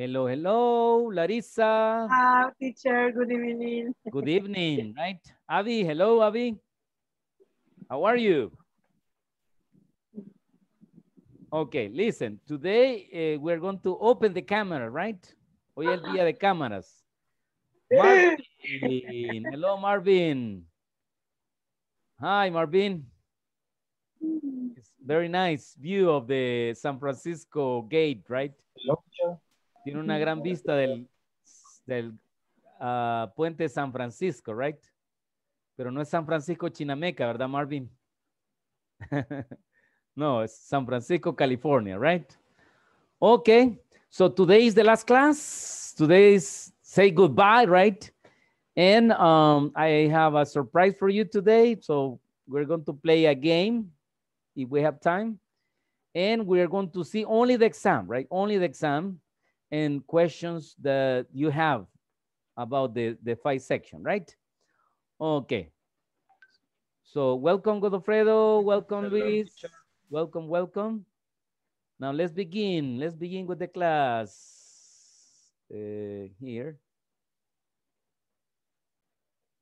Hello, hello, Larissa. Hi, teacher. Good evening. Good evening, right? Avi, hello, Avi. How are you? Okay, listen, today uh, we're going to open the camera, right? Hoy el día de cámaras. Marvin, hello Marvin. Hi Marvin. Mm. It's very nice view of the San Francisco gate, right? Hello. Tiene una gran vista del, del uh, puente San Francisco, right? Pero no es San Francisco Chinameca, ¿verdad, Marvin? no, es San Francisco, California, right? Okay, so today is the last class. Today is say goodbye, right? And um, I have a surprise for you today. So we're going to play a game if we have time. And we're going to see only the exam, right? Only the exam and questions that you have about the, the five section, right? Okay. So welcome, Godofredo. Welcome, Hello, Luis. Teacher. Welcome, welcome. Now let's begin. Let's begin with the class. Uh, here.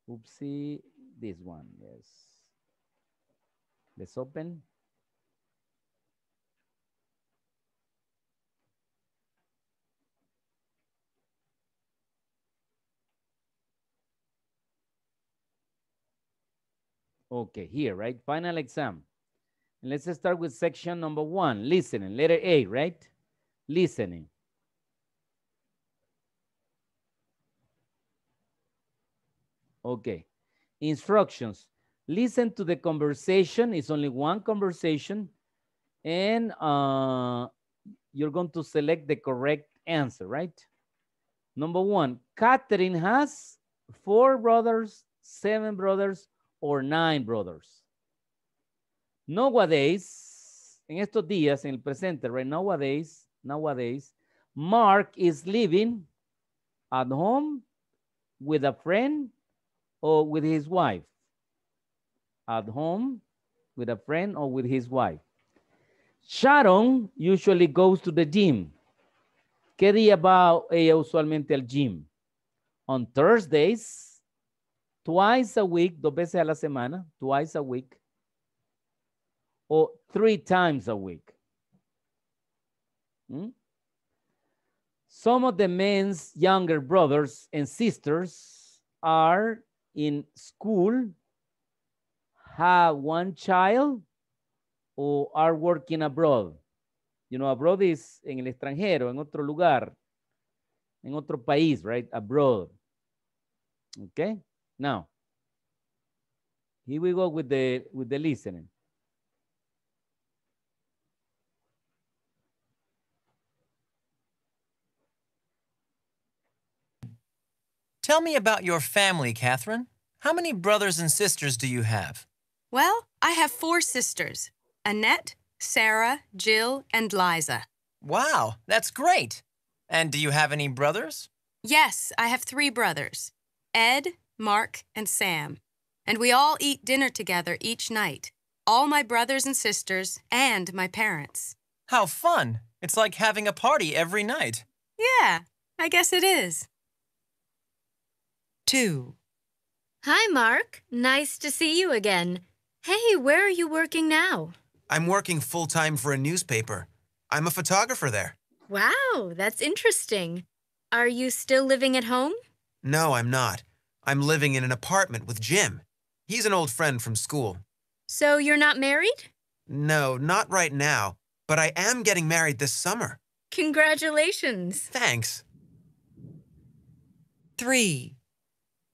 Oopsie, this one, yes. Let's open. Okay, here, right? Final exam. And let's start with section number one, listening, letter A, right? Listening. Okay, instructions. Listen to the conversation, it's only one conversation, and uh, you're going to select the correct answer, right? Number one, Catherine has four brothers, seven brothers, or nine brothers. Nowadays, en estos días, en el presente, right? Nowadays, nowadays, Mark is living at home with a friend or with his wife. At home with a friend or with his wife. Sharon usually goes to the gym. ¿Qué día va ella usualmente al gym? On Thursdays, twice a week, dos veces a la semana, twice a week, o three times a week. Hmm? Some of the men's younger brothers and sisters are in school, have one child, or are working abroad. You know, abroad is en el extranjero, en otro lugar, en otro país, right? Abroad. Okay. Now, here we go with the with the listening. Tell me about your family, Catherine. How many brothers and sisters do you have? Well, I have four sisters Annette, Sarah, Jill, and Liza. Wow, that's great. And do you have any brothers? Yes, I have three brothers Ed, Mark, and Sam, and we all eat dinner together each night, all my brothers and sisters and my parents. How fun! It's like having a party every night. Yeah, I guess it is. 2. Hi, Mark. Nice to see you again. Hey, where are you working now? I'm working full time for a newspaper. I'm a photographer there. Wow, that's interesting. Are you still living at home? No, I'm not. I'm living in an apartment with Jim. He's an old friend from school. So you're not married? No, not right now, but I am getting married this summer. Congratulations. Thanks. 3.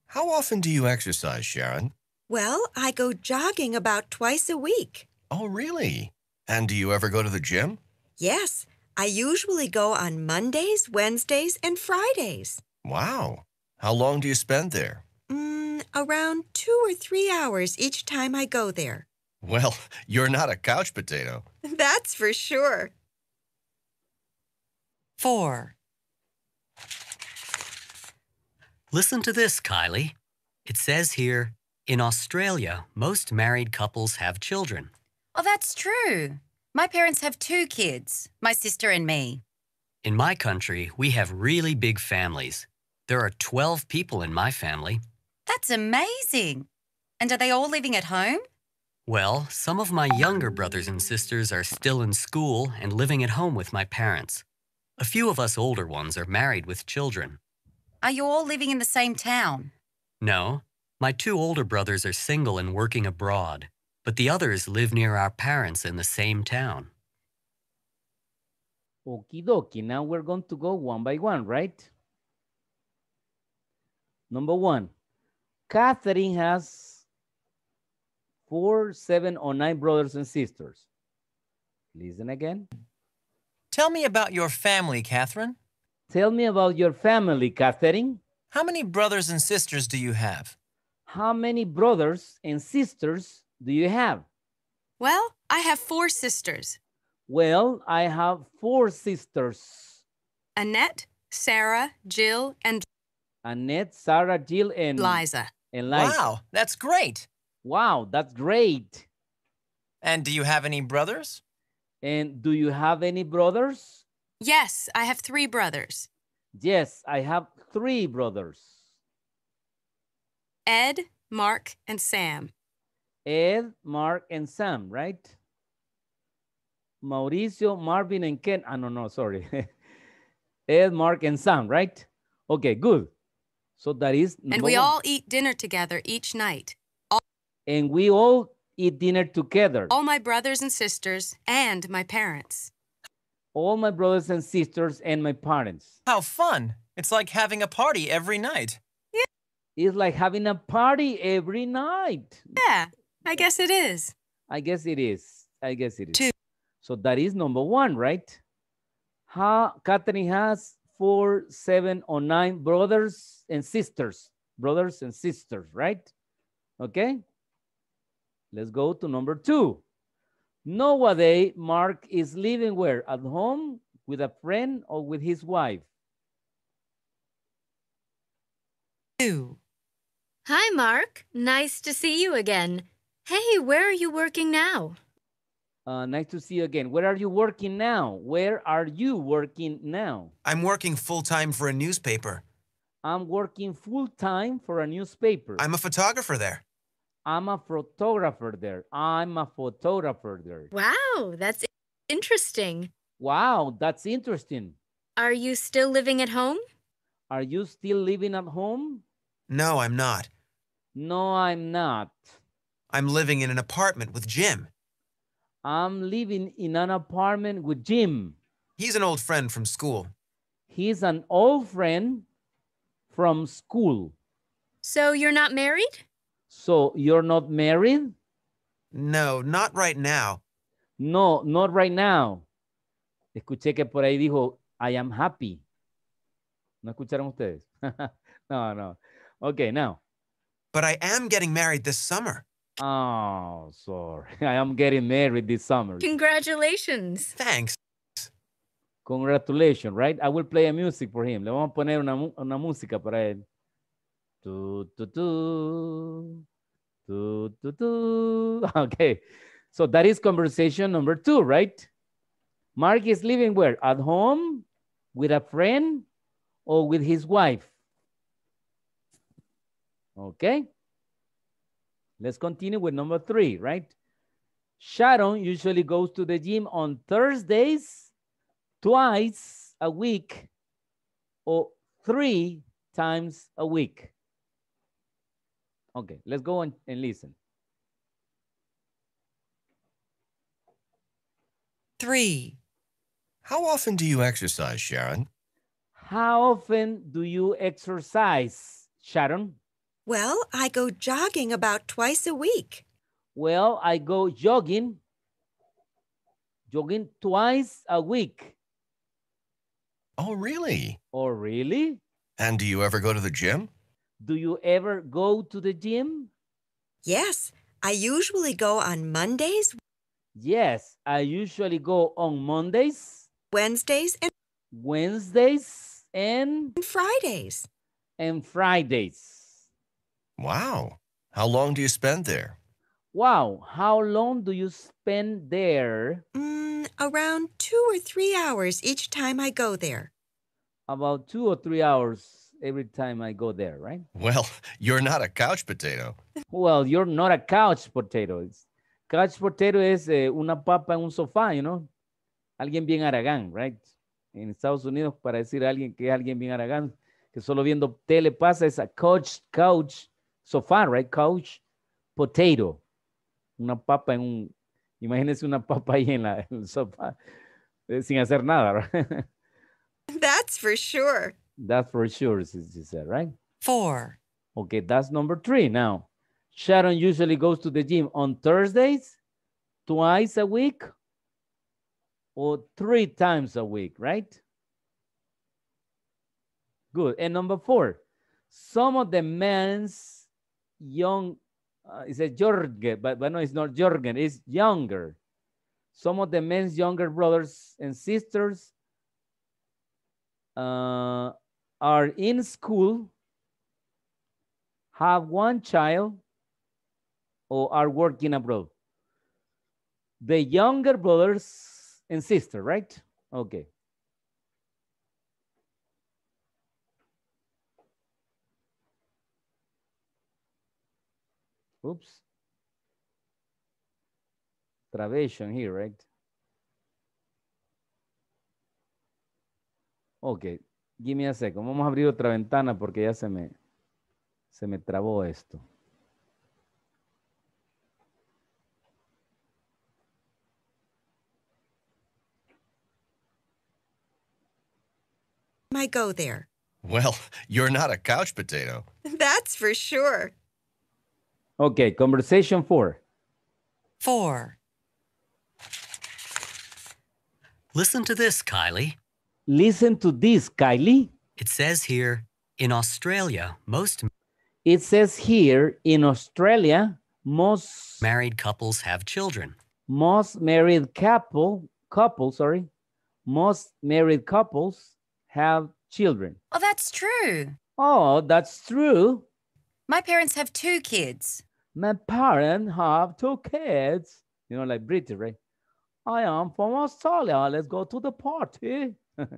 How often do you exercise, Sharon? Well, I go jogging about twice a week. Oh, really? And do you ever go to the gym? Yes, I usually go on Mondays, Wednesdays, and Fridays. Wow. How long do you spend there? Mm, around two or three hours each time I go there. Well, you're not a couch potato. That's for sure. 4. Listen to this, Kylie. It says here In Australia, most married couples have children. Oh, that's true. My parents have two kids, my sister and me. In my country, we have really big families. There are 12 people in my family. That's amazing. And are they all living at home? Well, some of my younger brothers and sisters are still in school and living at home with my parents. A few of us older ones are married with children. Are you all living in the same town? No. My two older brothers are single and working abroad, but the others live near our parents in the same town. Okie dokie, now we're going to go one by one, right? Number one, Catherine has four, seven, or nine brothers and sisters. Listen again. Tell me about your family, Catherine. Tell me about your family, Catherine. How many brothers and sisters do you have? How many brothers and sisters do you have? Well, I have four sisters. Well, I have four sisters. Annette, Sarah, Jill, and... Annette, Sarah, Jill, and... Liza in life. Wow, that's great. Wow, that's great. And do you have any brothers? And do you have any brothers? Yes, I have three brothers. Yes, I have three brothers. Ed, Mark, and Sam. Ed, Mark, and Sam, right? Mauricio, Marvin, and Ken. Ah, no, no, sorry. Ed, Mark, and Sam, right? Okay, good. So that is And we all eat dinner together each night. All and we all eat dinner together. All my brothers and sisters and my parents. All my brothers and sisters and my parents. How fun. It's like having a party every night. Yeah. It's like having a party every night. Yeah, I guess it is. I guess it is. I guess it is. Two. So that is number one, right? How Catherine has four, seven, or nine brothers and sisters. Brothers and sisters, right? Okay. Let's go to number two. Nowadays, Mark is living where? At home, with a friend, or with his wife? Two. Hi, Mark. Nice to see you again. Hey, where are you working now? Uh, nice to see you again. Where are you working now? Where are you working now? I'm working full time for a newspaper. I'm working full time for a newspaper. I'm a photographer there. I'm a photographer there. I'm a photographer there. Wow, that's interesting. Wow, that's interesting. Are you still living at home? Are you still living at home? No, I'm not. No, I'm not. I'm living in an apartment with Jim. I'm living in an apartment with Jim. He's an old friend from school. He's an old friend from school. So you're not married? So you're not married? No, not right now. No, not right now. Escuché que por ahí dijo, I am happy. ¿No escucharon ustedes? no, no. Okay, now. But I am getting married this summer. Oh, sorry. I am getting married this summer. Congratulations. Thanks. Congratulations, right? I will play a music for him. Le vamos a poner una, una música para él. Tu, tu, tu. Tu, tu, tu. Okay. So that is conversation number two, right? Mark is living where? At home, with a friend, or with his wife? Okay. Let's continue with number three, right? Sharon usually goes to the gym on Thursdays, twice a week, or three times a week. Okay, let's go on and listen. Three. How often do you exercise, Sharon? How often do you exercise, Sharon? Well, I go jogging about twice a week. Well, I go jogging, jogging twice a week. Oh, really? Oh, really? And do you ever go to the gym? Do you ever go to the gym? Yes, I usually go on Mondays. Yes, I usually go on Mondays, Wednesdays, and Wednesdays and Fridays. And Fridays. Wow. How long do you spend there? Wow. How long do you spend there? Mm, around two or three hours each time I go there. About two or three hours every time I go there, right? Well, you're not a couch potato. well, you're not a couch potato. It's, couch potato is eh, una papa en un sofá, you know? Alguien bien aragán, right? En Estados Unidos, para decir a alguien que es alguien bien aragán, que solo viendo tele pasa, es a couch, couch so far, right? Couch potato. Una papa en un, imagínense una papa ahí en, la, en sofá eh, sin hacer nada, right? That's for sure. That's for sure, she said, right? Four. Okay, that's number three now. Sharon usually goes to the gym on Thursdays, twice a week, or three times a week, right? Good. And number four, some of the men's young, uh, it says Jorge, but, but no, it's not Jorgen, it's younger. Some of the men's younger brothers and sisters uh, are in school, have one child, or are working abroad. The younger brothers and sister, right? Okay. Oops. Travation here, right? Ok, give me a second. Vamos a abrir otra ventana porque ya se me, se me trabó esto. I go there. Well, you're not a couch potato. That's for sure. Okay, conversation four. Four. Listen to this, Kylie. Listen to this, Kylie. It says here, in Australia, most... It says here, in Australia, most... Married couples have children. Most married couple, couple, sorry. Most married couples have children. Oh, that's true. Oh, that's true. My parents have two kids. My parents have two kids. You know, like British, right? I am from Australia. Let's go to the party.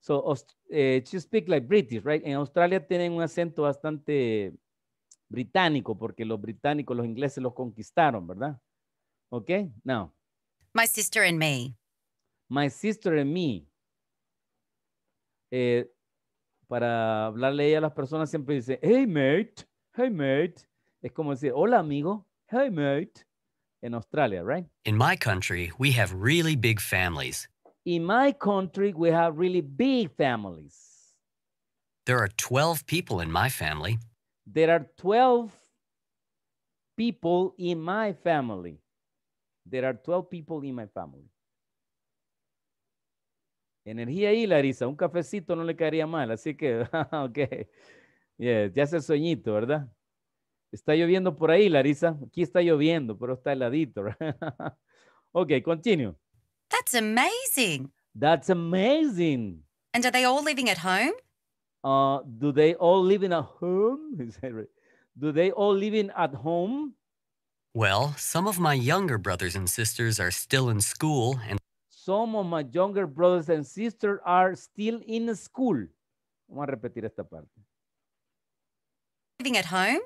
so to eh, she speak like British, right? In Australia tienen un acento bastante británico porque los británicos, los ingleses los conquistaron, ¿verdad? Okay, now. My sister and me. My sister and me. Eh, para hablarle a las personas siempre dice, hey mate. Hey, mate. Es como decir, hola, amigo. Hey, mate. In Australia, right? In my country, we have really big families. In my country, we have really big families. There are 12 people in my family. There are 12 people in my family. There are 12 people in my family. Energía ahí, Larisa. Un cafecito no le caería mal, así que, ok. ya hace el ¿verdad? Está lloviendo por ahí, Larisa. Aquí está lloviendo, pero está heladito. ok, continue. That's amazing. That's amazing. And are they all living at home? Uh, do they all live in a home? do they all live in at home? Well, some of my younger brothers and sisters are still in school and some of my younger brothers and sisters are still in school. Vamos a repetir esta parte. Living at home?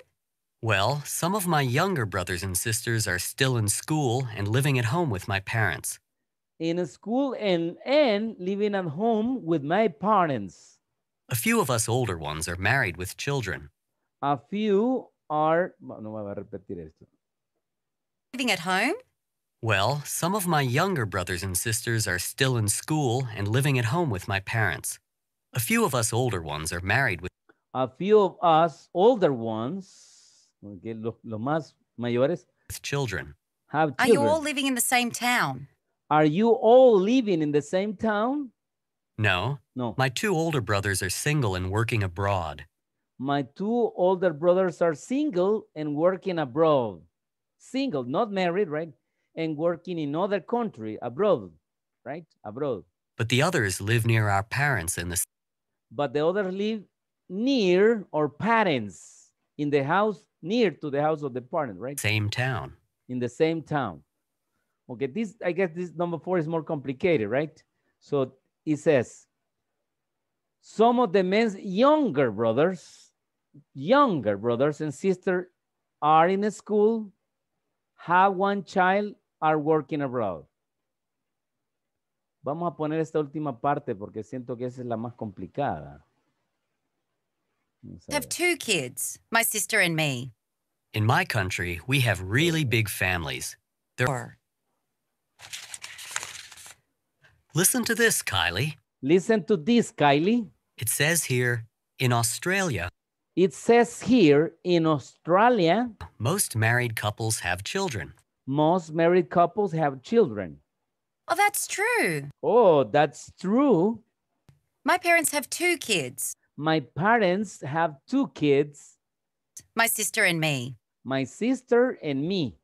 Well, some of my younger brothers and sisters are still in school and living at home with my parents. In school and, and living at home with my parents. A few of us older ones are married with children. A few are. No a repetir esto. Living at home? Well, some of my younger brothers and sisters are still in school and living at home with my parents. A few of us older ones are married with a few of us older ones, okay, los, los más mayores, with children. Have children. Are you all living in the same town? Are you all living in the same town? No. No. My two older brothers are single and working abroad. My two older brothers are single and working abroad. Single, not married, right? And working in other country abroad, right? Abroad. But the others live near our parents in the. But the others live near our parents in the house near to the house of the parent, right? Same town. In the same town. Okay, this I guess this number four is more complicated, right? So it says some of the men's younger brothers, younger brothers and sisters are in a school, have one child, are working abroad. Vamos a poner esta última parte porque siento que esa es la más complicada have two kids, my sister and me. In my country, we have really big families. There are. Listen to this, Kylie. Listen to this, Kylie. It says here in Australia. It says here in Australia. Most married couples have children. Most married couples have children. Oh, that's true. Oh, that's true. My parents have two kids. My parents have two kids. My sister and me. My sister and me.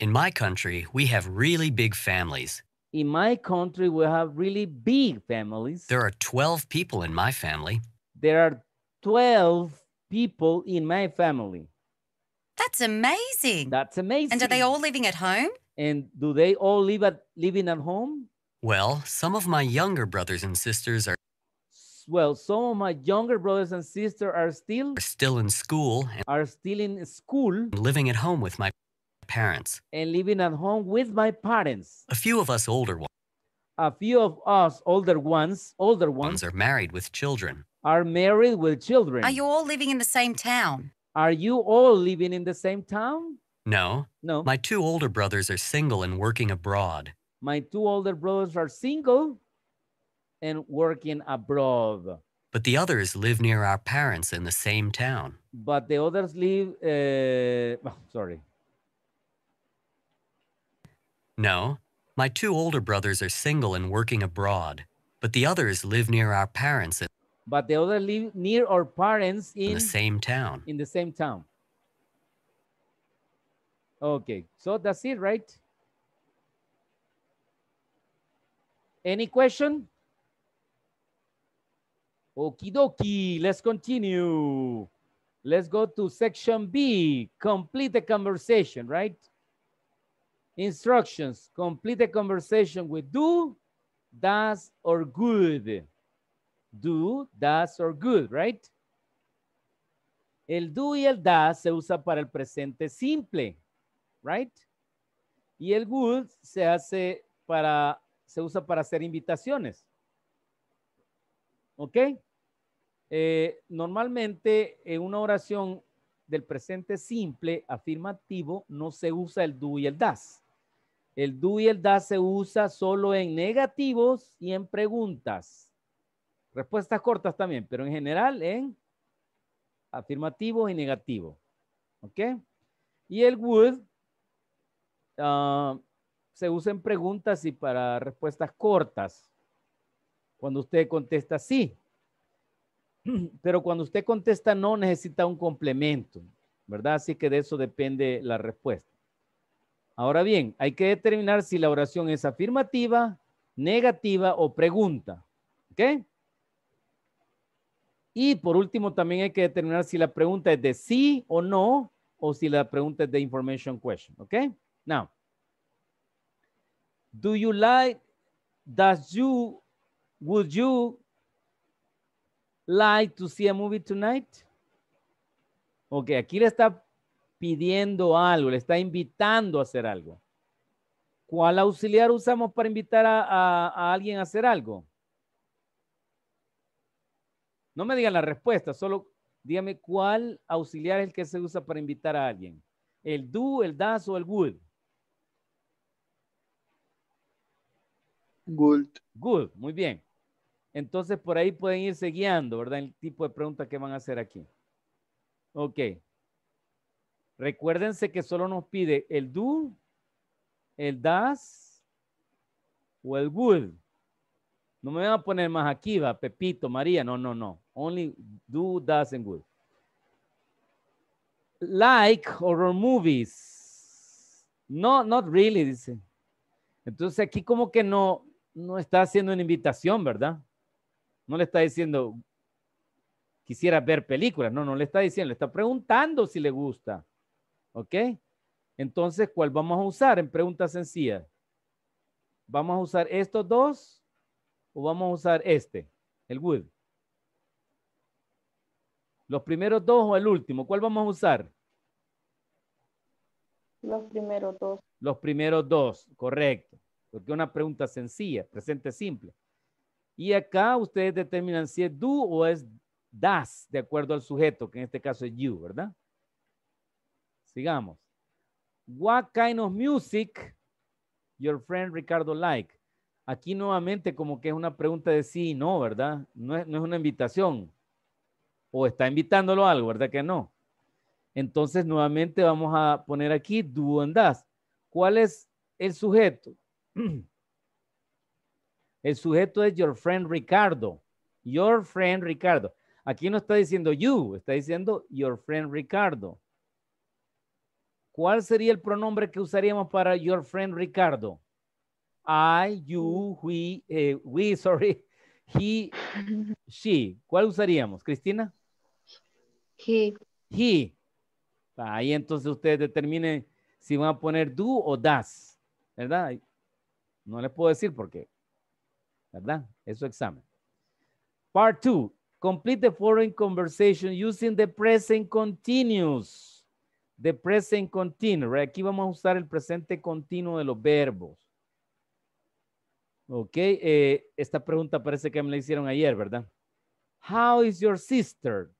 In my country, we have really big families. In my country, we have really big families. There are 12 people in my family. There are 12 people in my family. That's amazing. That's amazing. And are they all living at home? And do they all live at living at home? Well, some of my younger brothers and sisters are well. Some of my younger brothers and sisters are still still in school are still in school living at home with my parents and living at home with my parents. A few of us older ones a few of us older ones, older ones, ones are married with children. Are married with children. Are you all living in the same town? Are you all living in the same town? No. No. My two older brothers are single and working abroad. My two older brothers are single and working abroad. But the others live near our parents in the same town. But the others live, uh, oh, sorry. No, my two older brothers are single and working abroad, but the others live near our parents. In, but the others live near our parents in, in the same town. In the same town. Okay, so that's it, right? Any question? Okidoki, let's continue. Let's go to section B, complete the conversation, right? Instructions, complete the conversation with do, does, or good. Do, does, or good, right? El do y el does se usa para el presente simple, right? Y el good se hace para, se usa para hacer invitaciones. ¿Ok? Eh, normalmente en una oración del presente simple, afirmativo, no se usa el do y el das. El do y el das se usa solo en negativos y en preguntas. Respuestas cortas también, pero en general en afirmativo y negativo ¿Ok? Y el would ah, se usa en preguntas y para respuestas cortas. Cuando usted contesta sí, Pero cuando usted contesta no, necesita un complemento, ¿verdad? Así que de eso depende la respuesta. Ahora bien, hay que determinar si la oración es afirmativa, negativa o pregunta. ¿Ok? Y por último, también hay que determinar si la pregunta es de sí o no, o si la pregunta es de information question. ¿Ok? Now, do you like, does you, would you like to see a movie tonight? Ok, aquí le está pidiendo algo, le está invitando a hacer algo. ¿Cuál auxiliar usamos para invitar a, alguien a hacer algo? No me digan la respuesta, solo dígame cuál auxiliar es el que se usa para invitar a alguien. ¿El do, el das o el would? Good. Good, muy bien. Entonces, por ahí pueden irse guiando, ¿verdad? El tipo de preguntas que van a hacer aquí. Ok. Recuérdense que solo nos pide el do, el das o el would. No me van a poner más aquí, va, Pepito, María. No, no, no. Only do, das and would. Like horror movies. No, not really, dice. Entonces aquí como que no, no está haciendo una invitación, ¿verdad? No le está diciendo, quisiera ver películas. No, no le está diciendo, le está preguntando si le gusta. ¿Ok? Entonces, ¿cuál vamos a usar en pregunta sencilla? ¿Vamos a usar estos dos o vamos a usar este, el would? ¿Los primeros dos o el último? ¿Cuál vamos a usar? Los primeros dos. Los primeros dos, correcto. Porque una pregunta sencilla, presente simple. Y acá ustedes determinan si es do o es das, de acuerdo al sujeto, que en este caso es you, ¿verdad? Sigamos. What kind of music your friend Ricardo like? Aquí nuevamente como que es una pregunta de sí y no, ¿verdad? No es, una invitación. O está invitándolo a algo, ¿verdad que no? Entonces nuevamente vamos a poner aquí do and das. ¿Cuál es el sujeto? El sujeto es your friend Ricardo. Your friend Ricardo. Aquí no está diciendo you, está diciendo your friend Ricardo. ¿Cuál sería el pronombre que usaríamos para your friend Ricardo? I, you, we, eh, we, sorry, he, she. ¿Cuál usaríamos, Cristina? He. He. Ahí entonces ustedes determinen si van a poner do o das, ¿verdad? No les puedo decir porque ¿verdad? examen. Part 2. Complete the following conversation using the present continuous. The present continuous. Aquí vamos a usar el presente continuo de los verbos. Ok, eh, esta pregunta parece que me la hicieron ayer, ¿verdad? How is your sister?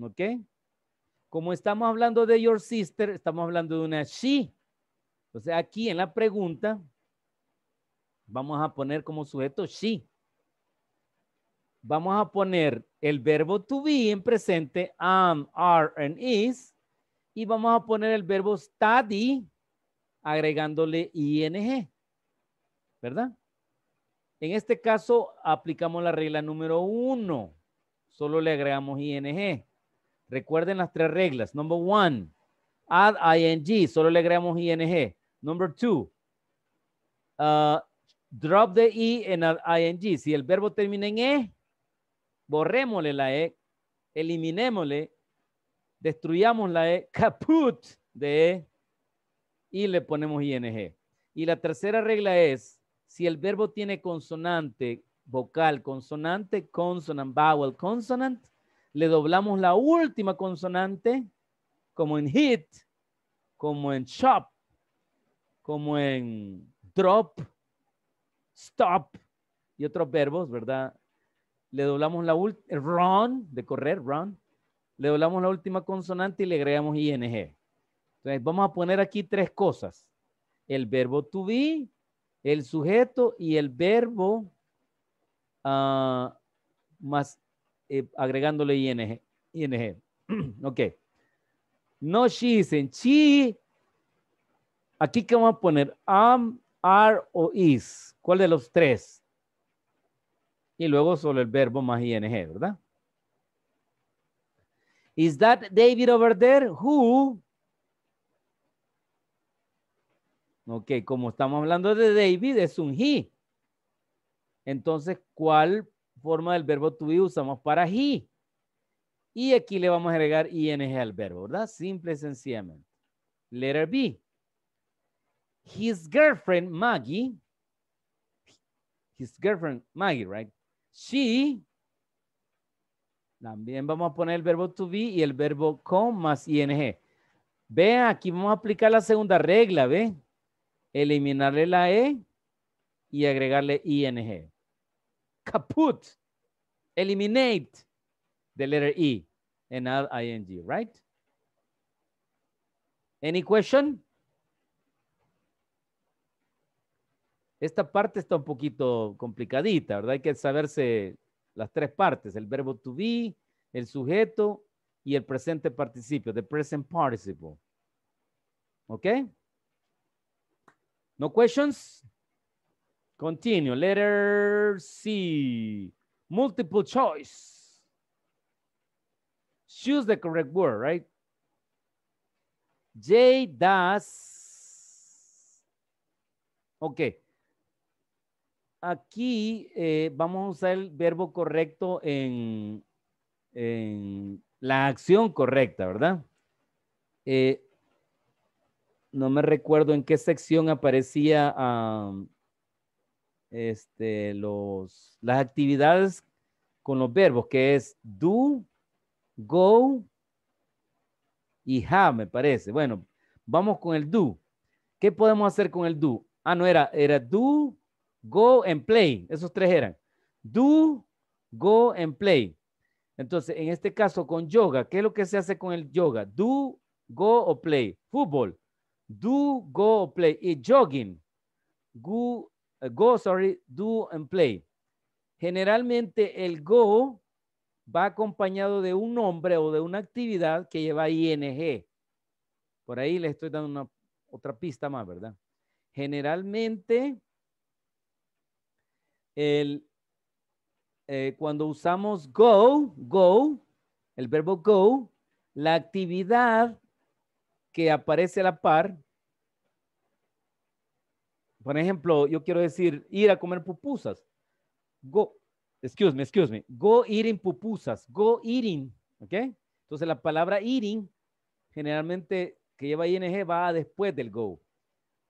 Ok. Como estamos hablando de your sister, estamos hablando de una she. Entonces aquí en la pregunta Vamos a poner como sujeto she. Vamos a poner el verbo to be en presente am, are, and is. Y vamos a poner el verbo study agregándole ing. ¿Verdad? En este caso aplicamos la regla número uno. Solo le agregamos ing. Recuerden las tres reglas. Number one, add ing. Solo le agregamos ing. Number two, uh, Drop the E en ing. Si el verbo termina en E, borrémosle la E, eliminémosle, destruyamos la E, caput de E y le ponemos ing. Y la tercera regla es, si el verbo tiene consonante, vocal, consonante, consonant, vowel, consonant, le doblamos la última consonante, como en hit, como en shop como en drop, stop y otros verbos, ¿verdad? Le doblamos la última, run, de correr, run. Le doblamos la última consonante y le agregamos ing. Entonces vamos a poner aquí tres cosas. El verbo to be, el sujeto y el verbo ah, más eh, agregándole ing. ing. ok. No she isn't. She. Aquí que vamos a poner am are o is. ¿Cuál de los tres? Y luego solo el verbo más ing, ¿verdad? Is that David over there? Who? Ok, como estamos hablando de David, es un he. Entonces, ¿cuál forma del verbo to be usamos para he? Y aquí le vamos a agregar ing al verbo, ¿verdad? Simple y sencillamente. Letter B his girlfriend, Maggie, his girlfriend, Maggie, right? She, también vamos a poner el verbo to be y el verbo con más ing. Ve, aquí vamos a aplicar la segunda regla, ¿ve? Eliminarle la E y agregarle ing. Caput. Eliminate the letter E and add ing, right? Any question? esta parte está un poquito complicadita, ¿verdad? Hay que saberse las tres partes, el verbo to be, el sujeto y el presente participio, the present participle. ¿Ok? No questions? Continue. Letter C. Multiple choice. Choose the correct word, right? J does. Okay. Aquí eh, vamos a usar el verbo correcto en, la acción correcta, ¿verdad? Eh, no me recuerdo en qué sección aparecía este, los, las actividades con los verbos, que es do, go y have, me parece. Bueno, vamos con el do. ¿Qué podemos hacer con el do? Ah, no, era, era do, Go and play. Esos tres eran. Do, go and play. Entonces, en este caso con yoga, ¿qué es lo que se hace con el yoga? Do, go o play. Fútbol. Do, go o play. Y jogging. Go, eh, go, sorry, do and play. Generalmente el go va acompañado de un nombre o de una actividad que lleva ing. Por ahí le estoy dando una, otra pista más, ¿verdad? Generalmente eh, cuando usamos go, go, el verbo go, la actividad que aparece a la par, por ejemplo, yo quiero decir ir a comer pupusas. Go, excuse me, excuse me. Go eating pupusas. Go eating. ¿Ok? Entonces la palabra eating generalmente que lleva ing va después del go.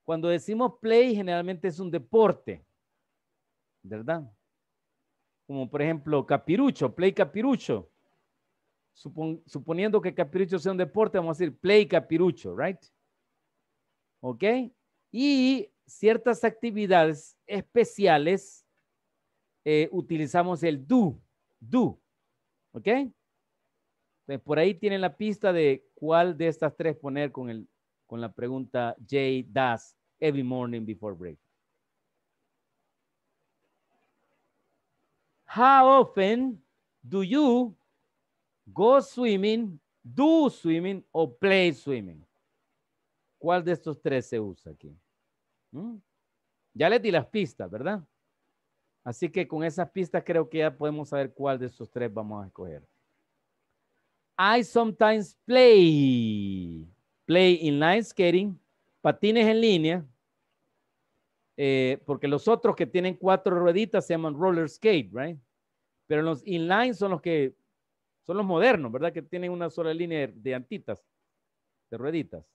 Cuando decimos play generalmente es un deporte. ¿verdad? Como por ejemplo, capirucho, play capirucho. suponiendo que capirucho sea un deporte, vamos a decir play capirucho, ¿right? ¿Ok? Y ciertas actividades especiales eh, utilizamos el do, do, ¿ok? Entonces, por ahí tienen la pista de cuál de estas tres poner con, el, con la pregunta Jay does every morning before break. How often do you go swimming, do swimming o play swimming? ¿Cuál de estos tres se usa aquí? ¿Mm? Ya les di las pistas, ¿verdad? Así que con esas pistas creo que ya podemos saber cuál de estos tres vamos a escoger. I sometimes play. Play inline skating, patines en línea, eh, porque los otros que tienen cuatro rueditas se llaman roller skate, right? Pero los inline son los que son los modernos, ¿verdad? Que tienen una sola línea de antitas, de rueditas.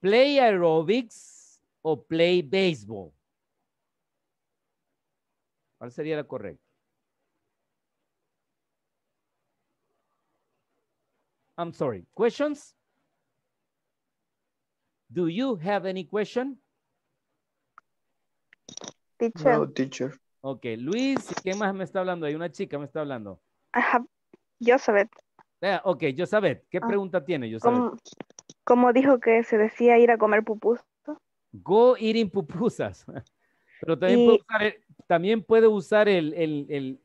Play aerobics o play baseball. ¿Cuál sería la correcta? I'm sorry. Questions? Do you have any question? Teacher. No, teacher. Ok, Luis, ¿qué más me está hablando? Hay una chica me está hablando. Ajá, Josabeth. Okay, ok, Josabeth, ¿qué ah, pregunta tiene Josabeth? ¿Cómo, dijo que se decía ir a comer pupusas? Go eating pupusas. Pero también, puede usar, el, también puede usar el,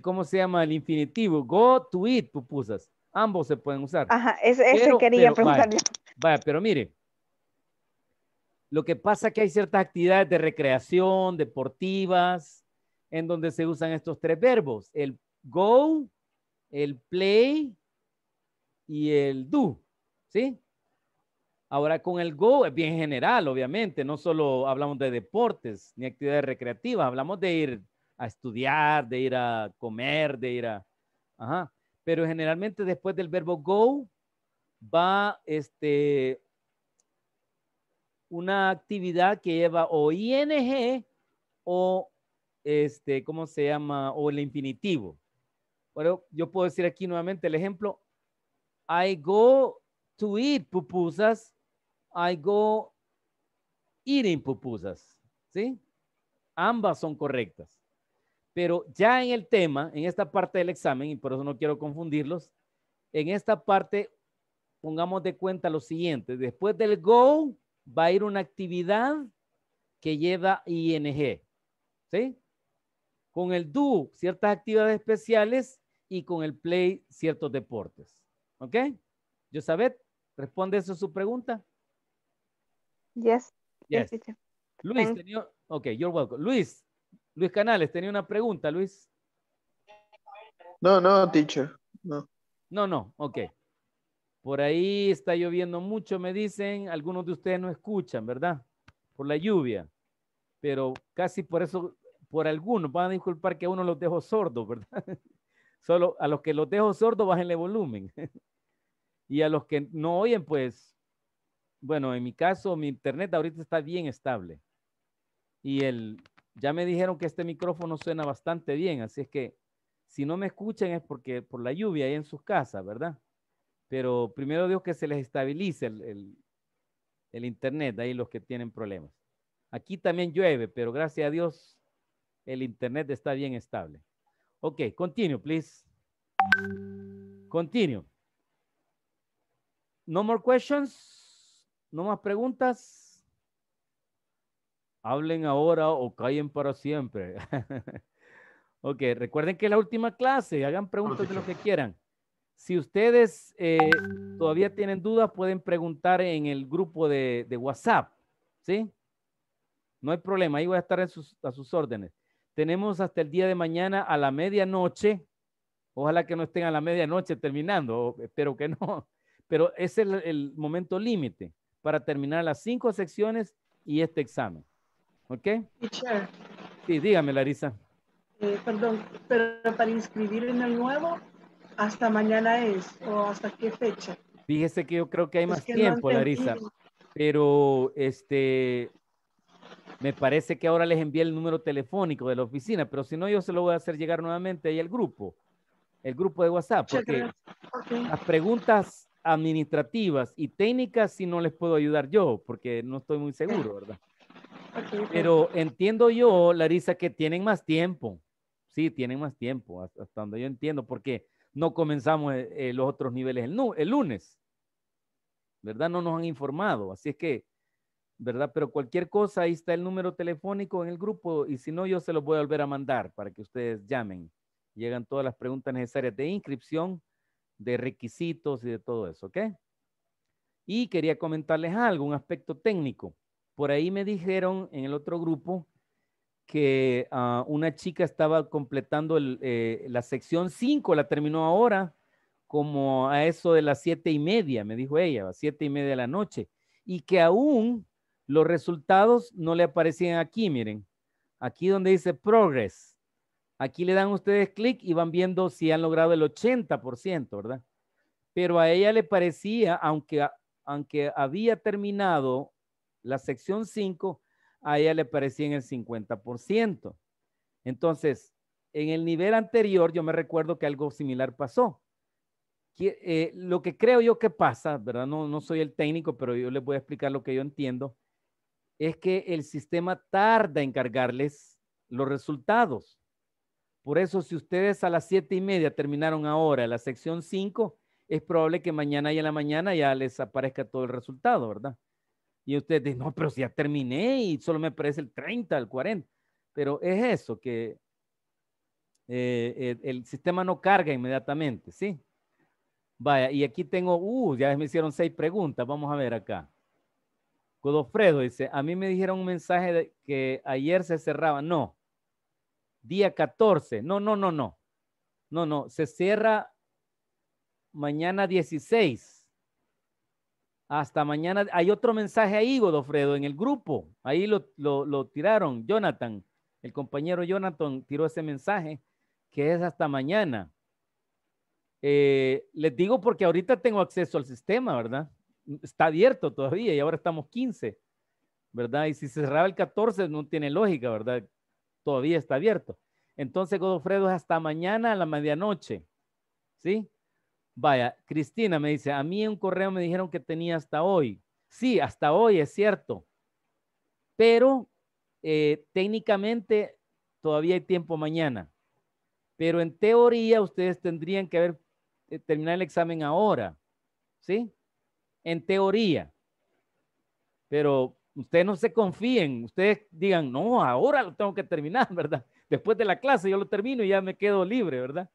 ¿cómo se llama? El infinitivo. Go to eat pupusas. Ambos se pueden usar. Ajá, ese, quería preguntarle. vaya, pero mire, lo que pasa es que hay ciertas actividades de recreación, deportivas, en donde se usan estos tres verbos, el go, el play y el do, ¿sí? Ahora con el go es bien general, obviamente, no solo hablamos de deportes ni actividades recreativas, hablamos de ir a estudiar, de ir a comer, de ir a... Ajá. Pero generalmente después del verbo go va este, una actividad que lleva o ing o este, ¿cómo se llama? O el infinitivo. Bueno, yo puedo decir aquí nuevamente el ejemplo. I go to eat pupusas. I go eating pupusas. ¿Sí? Ambas son correctas. Pero ya en el tema, en esta parte del examen, y por eso no quiero confundirlos, en esta parte pongamos de cuenta lo siguiente. Después del go, va a ir una actividad que lleva ING. ¿Sí? Con el do, ciertas actividades especiales y con el play, ciertos deportes. ¿Ok? Josabet, ¿responde eso a su pregunta? Yes. yes. Luis, tenía, ok, you're welcome. Luis, Luis Canales, tenía una pregunta, Luis. No, no, teacher. No. No, no, ok. Por ahí está lloviendo mucho, me dicen. Algunos de ustedes no escuchan, ¿verdad? Por la lluvia. Pero casi por eso, por algunos, van a disculpar que a uno los dejo sordos, ¿verdad? Solo a los que los dejo sordos, bájenle volumen. Y a los que no oyen, pues, bueno, en mi caso, mi internet ahorita está bien estable. Y el, ya me dijeron que este micrófono suena bastante bien, así es que si no me escuchan es porque por la lluvia ahí en sus casas, ¿verdad? pero primero Dios que se les estabilice el, Internet, ahí los que tienen problemas. Aquí también llueve, pero gracias a Dios el Internet está bien estable. Ok, continue, please. Continue. No more questions. No más preguntas. Hablen ahora o callen para siempre. ok, recuerden que es la última clase. Hagan preguntas de lo que quieran. Si ustedes eh, todavía tienen dudas, pueden preguntar en el grupo de, WhatsApp, ¿sí? No hay problema, ahí voy a estar a sus órdenes. Tenemos hasta el día de mañana a la medianoche. Ojalá que no estén a la medianoche terminando, espero que no. Pero ese es el, momento límite para terminar las cinco secciones y este examen. ¿Ok? Sí, dígame, Larisa. Eh, perdón, pero para inscribir en el nuevo, hasta mañana es o hasta qué fecha. Fíjese que yo creo que hay más tiempo, Larisa, pero este, me parece que ahora les envié el número telefónico de la oficina, pero si no, yo se lo voy a hacer llegar nuevamente ahí al grupo, el grupo de WhatsApp, porque las preguntas administrativas y técnicas si no les puedo ayudar yo, porque no estoy muy seguro, ¿verdad? Pero entiendo yo, Larisa, que tienen más tiempo. Sí, tienen más tiempo, hasta donde yo entiendo, porque no comenzamos eh, eh, los otros niveles el, el lunes. ¿Verdad? No nos han informado. Así es que, ¿verdad? Pero cualquier cosa, ahí está el número telefónico en el grupo y si no, yo se los voy a volver a mandar para que ustedes llamen. Llegan todas las preguntas necesarias de inscripción, de requisitos y de todo eso, ¿ok? Y quería comentarles algo, un aspecto técnico. Por ahí me dijeron en el otro grupo que ah, una chica estaba completando eh, la sección 5, la terminó ahora, como a eso de las siete y media, me dijo ella, a siete y media de la noche, y que aún los resultados no le aparecían aquí, miren, aquí donde dice progress, aquí le dan ustedes clic y van viendo si han logrado el 80%, ¿verdad? Pero a ella le parecía, aunque, aunque había terminado la sección 5, a ella le parecía en el 50%. Entonces, en el nivel anterior, yo me recuerdo que algo similar pasó. Eh, lo que creo yo que pasa, ¿verdad? No, soy el técnico, pero yo les voy a explicar lo que yo entiendo, es que el sistema tarda en cargarles los resultados. Por eso, si ustedes a las siete y media terminaron ahora la sección 5, es probable que mañana y en la mañana ya les aparezca todo el resultado, ¿verdad? Y ustedes dice, no, pero si ya terminé y solo me parece el 30, el 40. Pero es eso, que eh, el, sistema no carga inmediatamente, ¿sí? Vaya, y aquí tengo, uh, ya me hicieron seis preguntas, vamos a ver acá. Godofredo dice, a mí me dijeron un mensaje de que ayer se cerraba, no, día 14, no, no, no, no, no, no, se cierra mañana 16. Hasta mañana. Hay otro mensaje ahí, Godofredo, en el grupo. Ahí lo, lo, tiraron. Jonathan, el compañero Jonathan tiró ese mensaje que es hasta mañana. Eh, les digo porque ahorita tengo acceso al sistema, ¿verdad? Está abierto todavía y ahora estamos 15, ¿verdad? Y si cerraba el 14 no tiene lógica, ¿verdad? Todavía está abierto. Entonces, Godofredo, es hasta mañana a la medianoche, ¿sí? Vaya, Cristina me dice, a mí en un correo me dijeron que tenía hasta hoy. Sí, hasta hoy es cierto, pero eh, técnicamente todavía hay tiempo mañana. Pero en teoría ustedes tendrían que haber eh, terminado el examen ahora, ¿sí? En teoría. Pero ustedes no se confíen, ustedes digan, no, ahora lo tengo que terminar, ¿verdad? Después de la clase yo lo termino y ya me quedo libre, ¿verdad?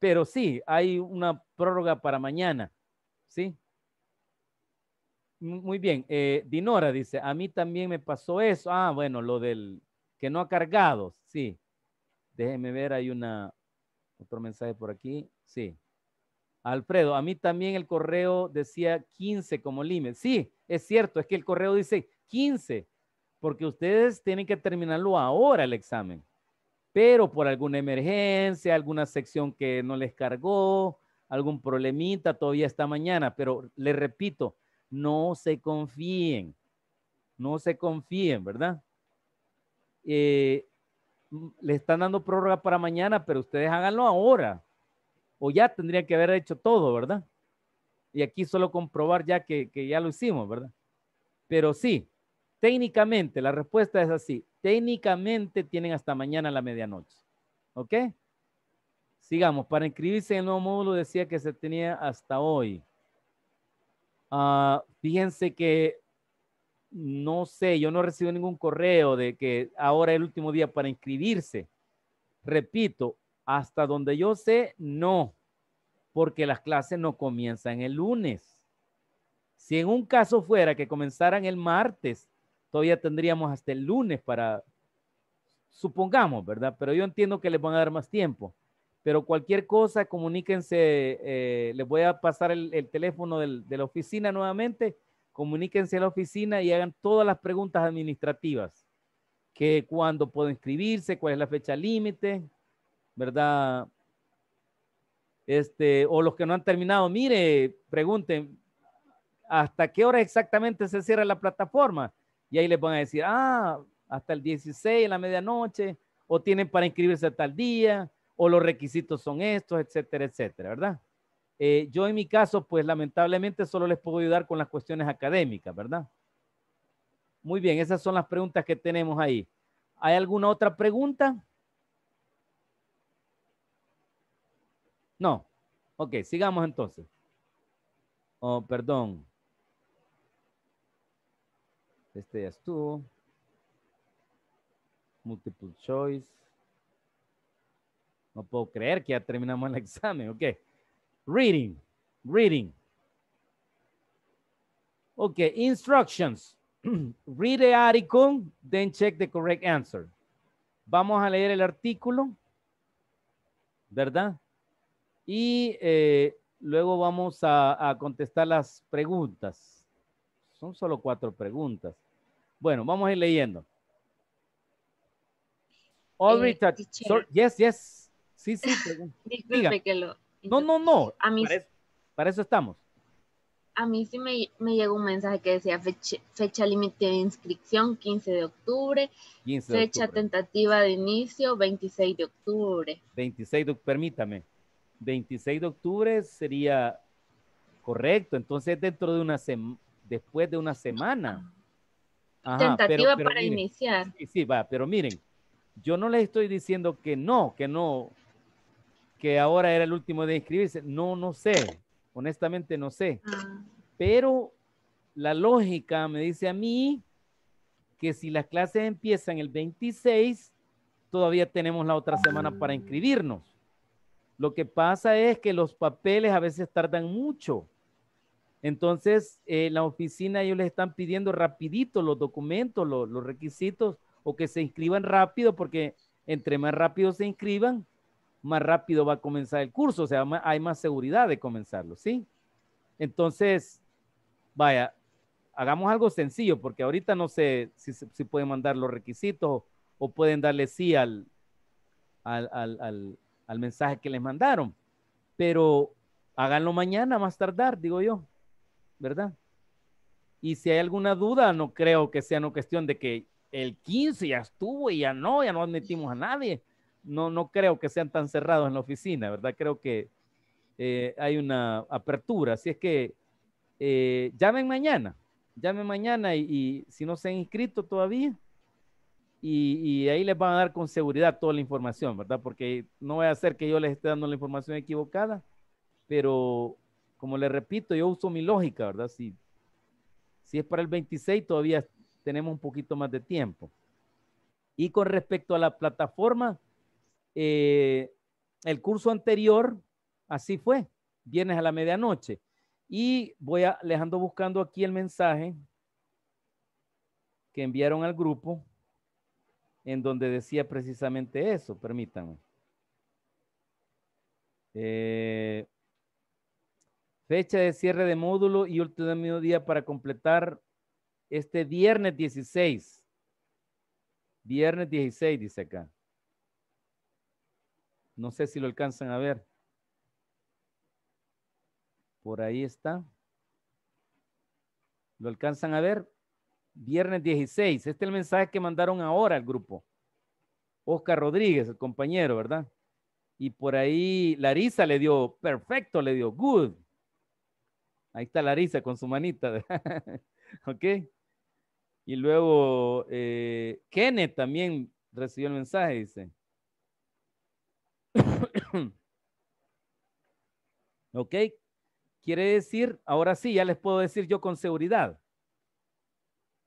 pero sí, hay una prórroga para mañana, ¿sí? Muy bien, eh, Dinora dice, a mí también me pasó eso. Ah, bueno, lo del que no ha cargado, sí. Déjenme ver, hay una, otro mensaje por aquí, sí. Alfredo, a mí también el correo decía 15 como límite. Sí, es cierto, es que el correo dice 15, porque ustedes tienen que terminarlo ahora el examen pero por alguna emergencia, alguna sección que no les cargó, algún problemita, todavía está mañana, pero les repito, no se confíen, no se confíen, ¿verdad? Eh, mm, le están dando prórroga para mañana, pero ustedes háganlo ahora, o ya tendría que haber hecho todo, ¿verdad? Y aquí solo comprobar ya que ya lo hicimos, ¿verdad? Pero sí, técnicamente la respuesta es así, técnicamente tienen hasta mañana a la medianoche. ¿Ok? Sigamos. Para inscribirse en el nuevo módulo decía que se tenía hasta hoy. Ah, fíjense que no sé, yo no recibo ningún correo de que ahora es el último día para inscribirse. Repito, hasta donde yo sé, no, porque las clases no comienzan el lunes. Si en un caso fuera que comenzaran el martes, todavía tendríamos hasta el lunes para, supongamos, ¿verdad? Pero yo entiendo que les van a dar más tiempo. Pero cualquier cosa, comuníquense, eh, les voy a pasar el, teléfono de la oficina nuevamente, comuníquense a la oficina y hagan todas las preguntas administrativas, que cuándo puedo inscribirse, cuál es la fecha límite, ¿verdad? Este, o los que no han terminado, mire, pregunten, ¿hasta qué hora exactamente se cierra la plataforma? Y ahí les van a decir, ah, hasta el 16, la medianoche, o tienen para inscribirse hasta el día, o los requisitos son estos, etcétera, etcétera, ¿verdad? Eh, yo en mi caso, pues lamentablemente solo les puedo ayudar con las cuestiones académicas, ¿verdad? Muy bien, esas son las preguntas que tenemos ahí. ¿Hay alguna otra pregunta? No. Ok, sigamos entonces. Oh, perdón. Este ya estuvo. Multiple choice. No puedo creer que ya terminamos el examen. Ok. Reading. Reading. Ok. Instructions. Read the article, then check the correct answer. Vamos a leer el artículo. ¿Verdad? Y eh, luego vamos a contestar las preguntas. Son solo cuatro preguntas. Bueno, vamos a ir leyendo. Eh, yes, yes. Sí, sí. Disculpe que lo... No, no, no. para, eso, estamos. A mí sí me, me llegó un mensaje que decía fecha, límite de inscripción 15 de octubre, fecha tentativa de inicio 26 de octubre. 26 permítame, 26 de octubre sería correcto, entonces dentro de una semana, después de una semana. Tentativa para iniciar. Sí, va, pero miren, yo no les estoy diciendo que no, que no, que ahora era el último de inscribirse. No, no sé, honestamente no sé. Ah. Pero la lógica me dice a mí que si las clases empiezan el 26, todavía tenemos la otra semana para inscribirnos. Lo que pasa es que los papeles a veces tardan mucho. Entonces, eh, en la oficina ellos les están pidiendo rapidito los documentos, los, requisitos, o que se inscriban rápido, porque entre más rápido se inscriban, más rápido va a comenzar el curso, o sea, hay más seguridad de comenzarlo, ¿sí? Entonces, vaya, hagamos algo sencillo, porque ahorita no sé si, pueden mandar los requisitos o pueden darle sí al, al, al mensaje que les mandaron, pero háganlo mañana, más tardar, digo yo. ¿verdad? Y si hay alguna duda, no creo que sea una cuestión de que el 15 ya estuvo y ya no, ya no admitimos a nadie. No, no creo que sean tan cerrados en la oficina, ¿verdad? Creo que eh, hay una apertura. Así es que eh, llamen mañana, llamen mañana y, si no se han inscrito todavía, y, y, ahí les van a dar con seguridad toda la información, ¿verdad? Porque no voy a hacer que yo les esté dando la información equivocada, pero como le repito, yo uso mi lógica, ¿verdad? Si, si es para el 26, todavía tenemos un poquito más de tiempo. Y con respecto a la plataforma, eh, el curso anterior, así fue, viernes a la medianoche. Y voy a, les ando buscando aquí el mensaje que enviaron al grupo, en donde decía precisamente eso, permítanme. Eh, Fecha de cierre de módulo y último día para completar este viernes 16. Viernes 16 dice acá. No sé si lo alcanzan a ver. Por ahí está. ¿Lo alcanzan a ver? Viernes 16. Este es el mensaje que mandaron ahora al grupo. Oscar Rodríguez, el compañero, ¿verdad? Y por ahí Larisa le dio, perfecto, le dio, good. Ahí está Larisa con su manita. ¿Ok? Y luego eh, Kenneth también recibió el mensaje, dice. ¿Ok? Quiere decir, ahora sí, ya les puedo decir yo con seguridad.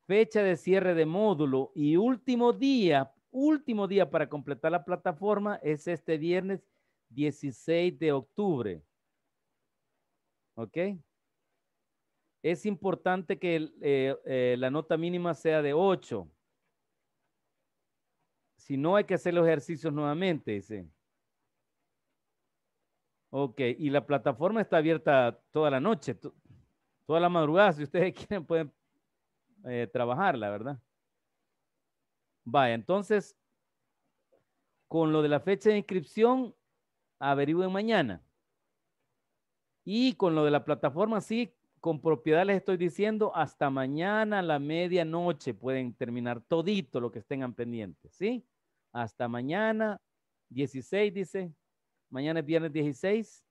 Fecha de cierre de módulo y último día, último día para completar la plataforma es este viernes 16 de octubre. ¿Ok? es importante que eh, eh, la nota mínima sea de 8. Si no, hay que hacer los ejercicios nuevamente, dice. Ok, y la plataforma está abierta toda la noche, toda la madrugada. Si ustedes quieren, pueden eh, trabajarla, ¿verdad? Vaya, entonces, con lo de la fecha de inscripción, averigüen mañana. Y con lo de la plataforma, sí, con propiedad les estoy diciendo, hasta mañana a la medianoche pueden terminar todito lo que tengan pendiente, ¿sí? Hasta mañana, 16 dice, mañana es viernes 16,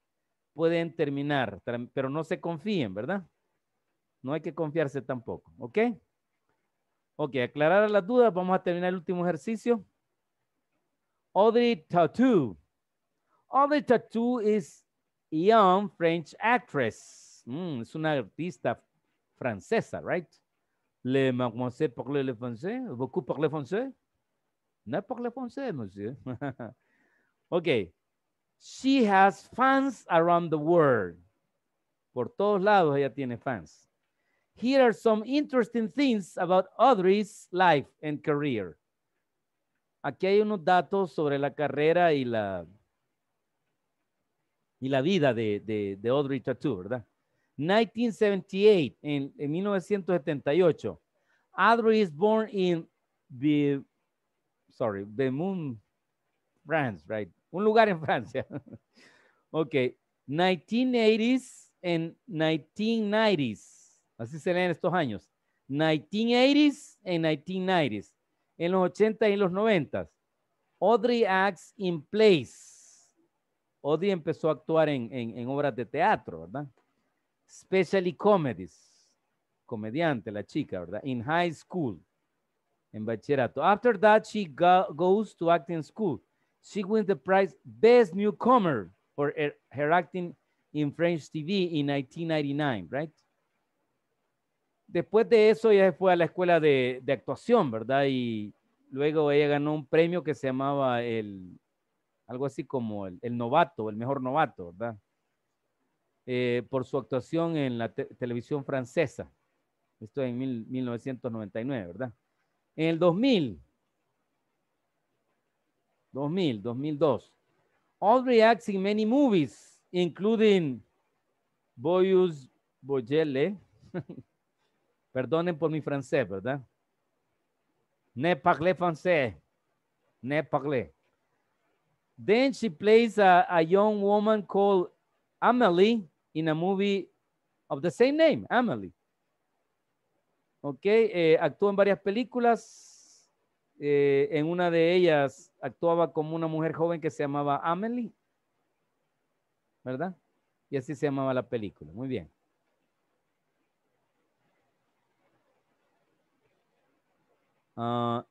pueden terminar, pero no se confíen, ¿verdad? No hay que confiarse tampoco, ¿ok? Ok, aclarar las dudas, vamos a terminar el último ejercicio. Audrey Tattoo. Audrey Tattoo is young French actress. Mm, es una artista francesa, right? Le mademoiselle parle le français, beaucoup le français? No le français, monsieur. ok. She has fans around the world. Por todos lados ella tiene fans. Here are some interesting things about Audrey's life and career. Aquí hay unos datos sobre la carrera y la, y la vida de, de, Audrey Tattoo, ¿verdad? 1978, en, 1978. Audrey is born in the, sorry, the moon, France, right? Un lugar en Francia. ok, 1980s and 1990s. Así se leen estos años. 1980s and 1990s. En los 80 y los 90. Audrey acts in plays. Audrey empezó a actuar en obras de teatro, ¿verdad? Especially comedies. Comediante, la chica, ¿verdad? In high school. En bachillerato. After that, she goes to acting school. She wins the prize Best Newcomer for her, acting in French TV in 1999, right? Después de eso, ella fue a la escuela de, de actuación, ¿verdad? Y luego ella ganó un premio que se llamaba el, algo así como el novato, el mejor novato, ¿verdad? Eh, por su actuación en la televisión francesa. Esto en 1999, ¿verdad? En el 2000, 2000, 2002, Audrey acts in many movies, including Boyus Boyele. Perdonen por mi francés, ¿verdad? Ne parle français. Ne parle. Then she plays a, a young woman called Amelie in a movie of the same name, Amelie. Ok, eh, actuó en varias películas. Eh, en una de ellas actuaba como una mujer joven que se llamaba Amelie. ¿Verdad? Y así se llamaba la película. Muy bien. Ah,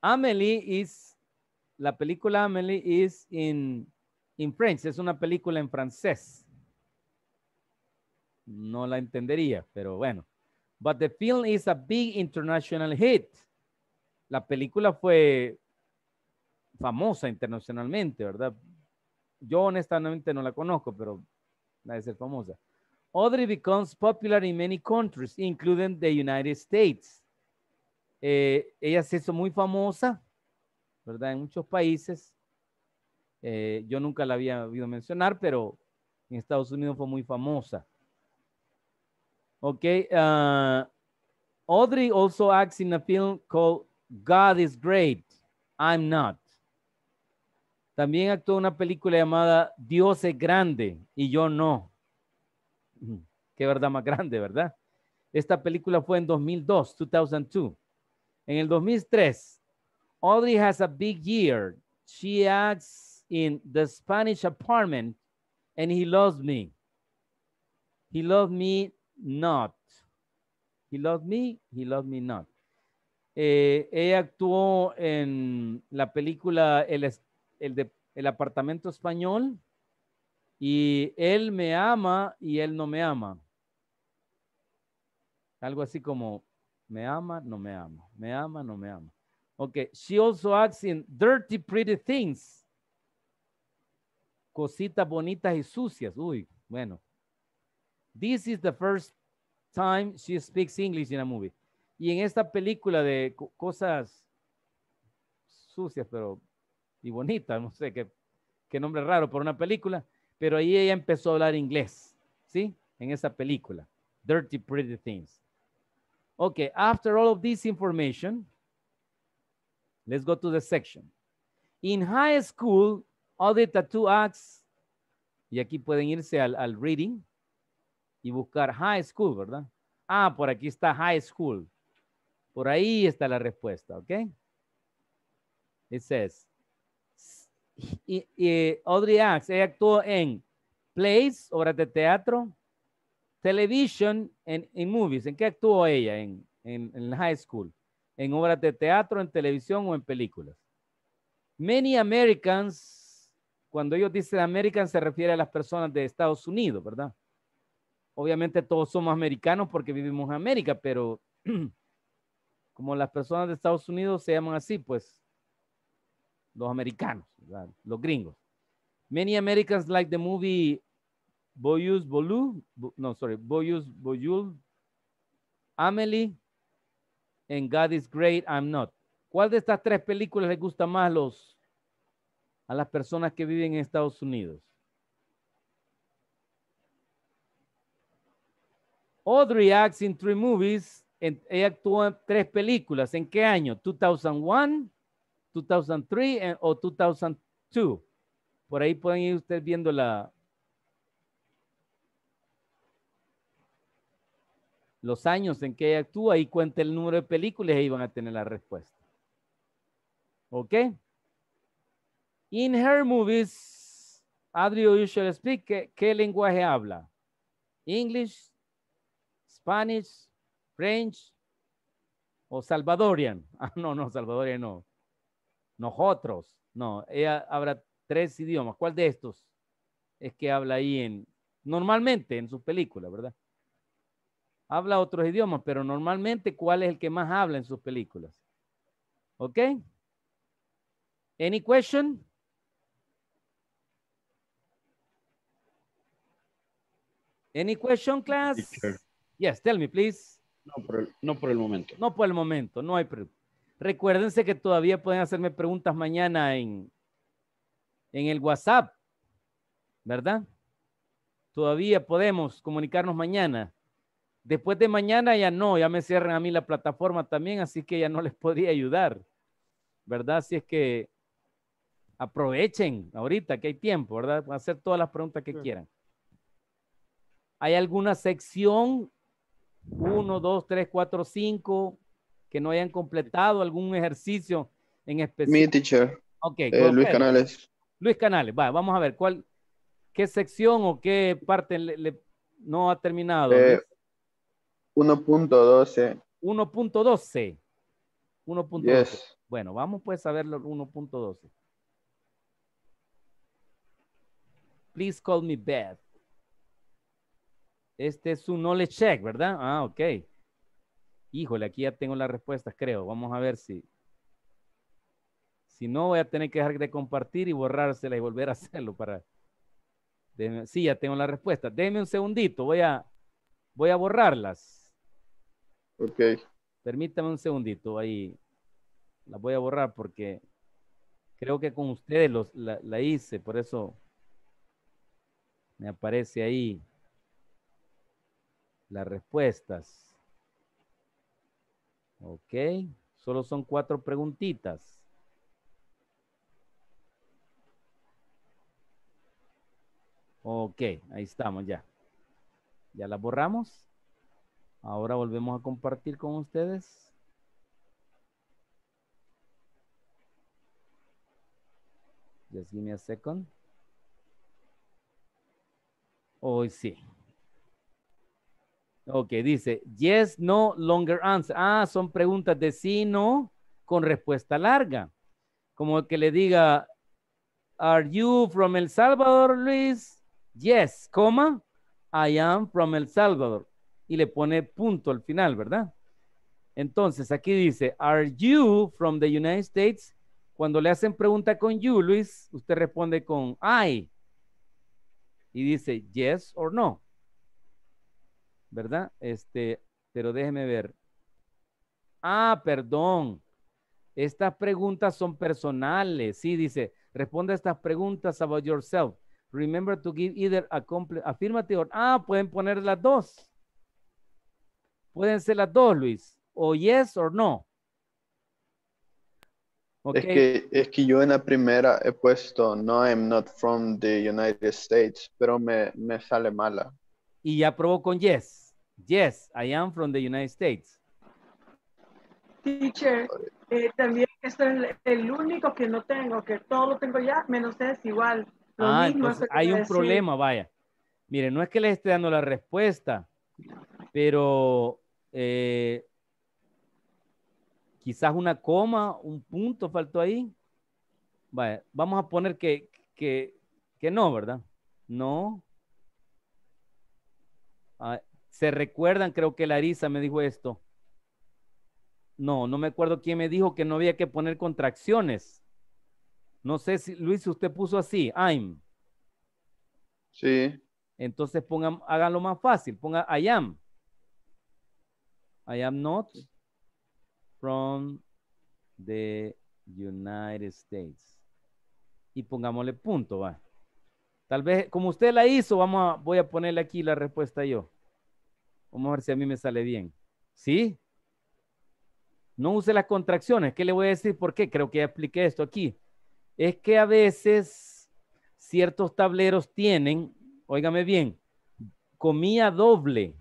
Amelie is, la película Amelie is in, in French, es una película en francés no la entendería, pero bueno. But the film is a big international hit. La película fue famosa internacionalmente, ¿verdad? Yo honestamente no la conozco, pero debe ser famosa. Audrey becomes popular in many countries, including the United States. Eh, ella se hizo muy famosa, ¿verdad? En muchos países. Eh, yo nunca la había oído mencionar, pero en Estados Unidos fue muy famosa. Okay. Uh, Audrey also acts in a film called God is Great, I'm Not. También actuó una película llamada Dios es Grande y yo no. Qué verdad más grande, ¿verdad? Esta película fue en 2002, 2002. En el 2003, Audrey has a big year. She acts in The Spanish Apartment and He Loves Me. He Loves Me not. He loved me, he loved me not. Eh, ella actuó en la película El, el apartamento español y él me ama y él no me ama. Algo así como me ama, no me ama, me ama, no me ama. Ok, she also acts in Dirty Pretty Things. Cositas bonitas y sucias. Uy, bueno. This is the first time she speaks English in a movie. Y en esta película de cosas sucias, pero y bonitas, no sé qué, nombre raro por una película, pero ahí ella empezó a hablar inglés, ¿sí? En esa película, Dirty Pretty Things. Okay, after all of this information, let's go to the section. In high school, all the tattoo acts, y aquí pueden irse al reading, y buscar high school, ¿verdad? Ah, por aquí está high school. Por ahí está la respuesta, ¿ok? It says, y, Audrey Axe, ella actuó en plays, obras de teatro, television, en, movies. ¿En qué actuó ella en, en high school? ¿En obras de teatro, en televisión o en películas? Many Americans, cuando ellos dicen American se refiere a las personas de Estados Unidos, ¿verdad? obviamente todos somos americanos porque vivimos en América, pero como las personas de Estados Unidos se llaman así, pues los americanos, los gringos. Many Americans like the movie Boyus Bolu, no, sorry, Boyus Boyul, Amelie, and God is Great, I'm Not. ¿Cuál de estas tres películas les gusta más a las personas que viven en Estados Unidos? Audrey acts in three movies. En, ella actuó en tres películas. ¿En qué año? 2001, 2003 o 2002. Por ahí pueden ir ustedes viendo la, los años en que ella actúa y cuenta el número de películas y van a tener la respuesta. ¿Ok? In her movies, adri usually speak, qué lenguaje habla? English, Spanish, French o Salvadorian. Ah, no, no, Salvadorian no. Nosotros. No, ella tres idiomas. ¿Cuál de estos es que habla ahí en, normalmente en sus películas, verdad? Habla otros idiomas, pero normalmente ¿cuál es el que más habla en sus películas? ¿Ok? Any question? Any question, class? Yes, tell me, please. No por el, no por el momento. No por el momento, no hay preguntas. Recuérdense que todavía pueden hacerme preguntas mañana en, en el WhatsApp, ¿verdad? Todavía podemos comunicarnos mañana. Después de mañana ya no, ya me cierran a mí la plataforma también, así que ya no les podía ayudar, ¿verdad? Así es que aprovechen ahorita que hay tiempo, ¿verdad? Hacer todas las preguntas que quieran. ¿Hay alguna sección uno, dos, tres, cuatro, cinco, que no hayan completado algún ejercicio en específico. Mi teacher. Ok. Eh, Luis Canales. Luis Canales, va, vamos a ver, ¿cuál, qué sección o qué parte no ha terminado? 1.12. 1.12. 1.12. Bueno, vamos pues a ver 1.12. Please call me Beth. Este es un knowledge check, ¿verdad? Ah, ok. Híjole, aquí ya tengo las respuestas, creo. Vamos a ver si... Si no, voy a tener que dejar de compartir y borrárselas y volver a hacerlo para... Sí, ya tengo las respuestas. Déjenme un segundito, voy a, voy a borrarlas. Ok. Permítame un segundito, ahí las voy a borrar porque creo que con ustedes los, la hice, por eso me aparece ahí las respuestas. Ok, solo son cuatro preguntitas. Ok, ahí estamos ya. Ya las borramos. Ahora volvemos a compartir con ustedes. Just give me a second. Hoy sí. Ok, dice, yes, no, longer answer. Ah, son preguntas de sí, no, con respuesta larga. Como que le diga, are you from El Salvador, Luis? Yes, coma, I am from El Salvador. Y le pone punto al final, ¿verdad? Entonces, aquí dice, are you from the United States? Cuando le hacen pregunta con you, Luis, usted responde con I. Y dice, yes or no. ¿verdad? Este, pero déjeme ver. Ah, perdón. Estas preguntas son personales. Sí, dice, responde estas preguntas about yourself. Remember to give either a complete afírmate or ah, pueden poner las dos. Pueden ser las dos, Luis. O yes o no. Es, que, es que yo en la primera he puesto no, I'm not from the United States, pero me, me sale mala. Y ya probó con yes. Yes, I am from the United States. Teacher, eh, también esto es el único que no tengo, que todo lo tengo ya, menos es igual. Lo ah, entonces hay un problema, vaya. Mire, no es que les esté dando la respuesta, pero eh, quizás una coma, un punto faltó ahí. Vaya, vamos a poner que, que, no, ¿verdad? No. Ah, ¿Se recuerdan? Creo que Larisa me dijo esto. No, no me acuerdo quién me dijo que no había que poner contracciones. No sé si, Luis, usted puso así, I'm. Sí. Entonces pongan, háganlo más fácil, ponga I am. I am not from the United States. Y pongámosle punto, va. Tal vez, como usted la hizo, vamos a, voy a ponerle aquí la respuesta yo. Vamos a ver si a mí me sale bien. ¿Sí? No use las contracciones. ¿Qué le voy a decir? ¿Por qué? Creo que ya expliqué esto aquí. Es que a veces ciertos tableros tienen, óigame bien, comía doble,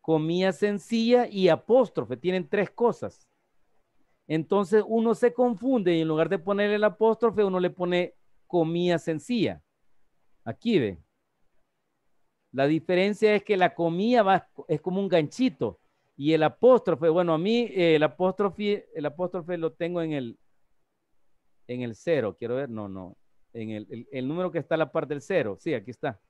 comía sencilla y apóstrofe. Tienen tres cosas. Entonces uno se confunde y en lugar de ponerle el apóstrofe, uno le pone comía sencilla. Aquí ve. La diferencia es que la comilla va, es como un ganchito y el apóstrofe, bueno, a mí eh, el, apóstrofe, el apóstrofe lo tengo en el, en el cero, quiero ver, no, no, en el, el, número que está a la parte del cero, sí, aquí está.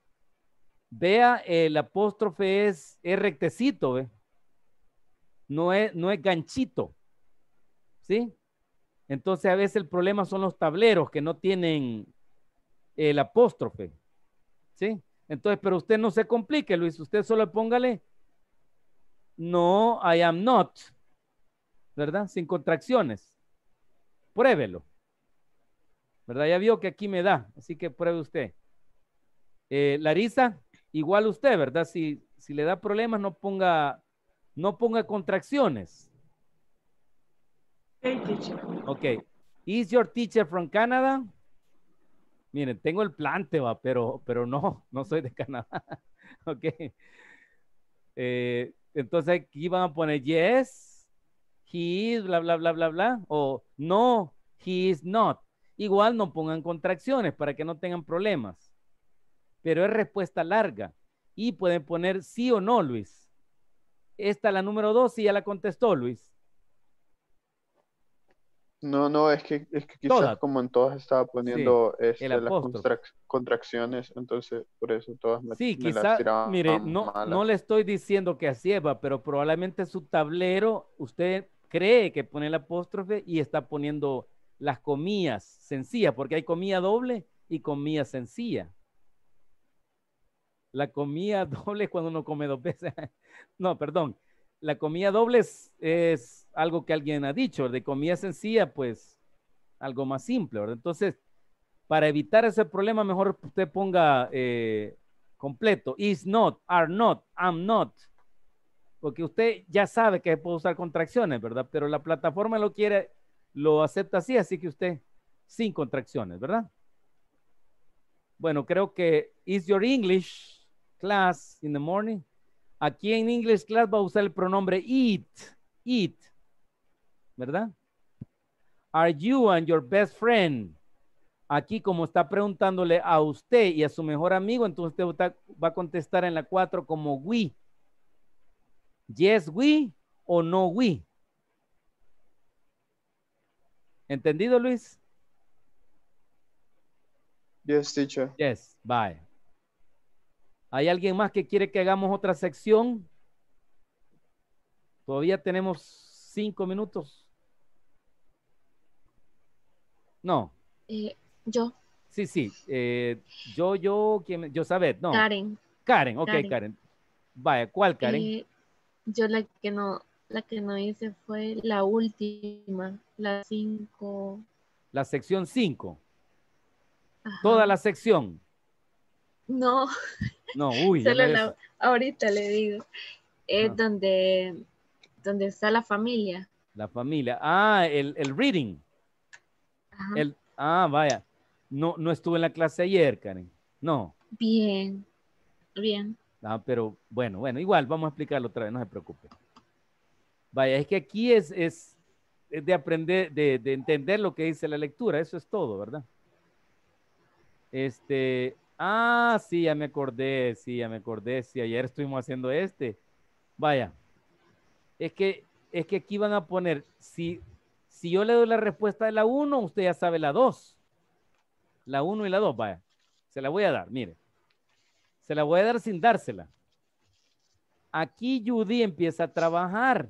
Vea, el apóstrofe es, rectecito, No es, no es ganchito, ¿sí? Entonces a veces el problema son los tableros que no tienen el apóstrofe, ¿sí? Entonces, pero usted no se complique, Luis, usted solo póngale no, I am not, ¿verdad? Sin contracciones. Pruébelo. ¿Verdad? Ya vio que aquí me da, así que pruebe usted. Eh, Larisa, igual usted, ¿verdad? Si, si le da problemas, no ponga, no ponga contracciones. Ok, Ok. Is your teacher from Canada? miren, tengo el plante, va, pero, pero no, no soy de Canadá. ok. Eh, entonces aquí van a poner yes, he is, bla, bla, bla, bla, bla, o no, he is not. Igual no pongan contracciones para que no tengan problemas. Pero es respuesta larga. Y pueden poner sí o no, Luis. Esta, la número dos, y ya la contestó, Luis. No, no, es que, es que quizás como en todas estaba poniendo este, las contracciones, entonces por eso todas me, sí, me Sí, quizás, mire, no, no le estoy diciendo que así es, pero probablemente su tablero, usted cree que pone el apóstrofe y está poniendo las comillas sencillas, porque hay comilla doble y comilla sencilla. La comilla doble es cuando uno come dos veces. no, perdón. La comilla doble es algo que alguien ha dicho, de comida sencilla, pues algo más simple, ¿verdad? Entonces, para evitar ese problema, mejor usted ponga eh, completo, is not, are not, am not, porque usted ya sabe que puede usar contracciones, ¿verdad? Pero la plataforma lo quiere, lo acepta así, así que usted sin contracciones, ¿verdad? Bueno, creo que is your English class in the morning. Aquí en English class va a usar el pronombre it, it. ¿verdad? Are you and your best friend? Aquí como está preguntándole a usted y a su mejor amigo, entonces usted va a contestar en la 4 como we. Yes, we o no we. ¿Entendido, Luis? Yes, teacher. Yes, bye. ¿Hay alguien más que quiere que hagamos otra sección? Todavía tenemos cinco minutos. No. Eh, yo. Sí, sí. Eh, yo, yo, ¿quién? Yo sabed, no. Karen. Karen, ok, Karen. Vaya, ¿cuál Karen? Eh, yo la que no, la que no hice fue la última, la cinco. La sección 5. Toda la sección. No. No, uy. Solo la, ahorita le digo. Es ah. donde, donde está la familia. La familia. Ah, el, el reading ah, vaya. No, no estuve en la clase ayer, Karen. No. Bien, bien. Ah, pero bueno, bueno, igual vamos a explicarlo otra vez, no se preocupe. Vaya, es que aquí es, de aprender, de, entender lo que dice la lectura, eso es todo, ¿verdad? Este, ah, sí, ya me acordé, sí, ya me acordé, sí, ayer estuvimos haciendo este. Vaya, es que, es que aquí van a poner, si si yo le doy la respuesta de la 1, usted ya sabe la 2. La 1 y la 2, vaya. Se la voy a dar, mire. Se la voy a dar sin dársela. Aquí Judy empieza a trabajar,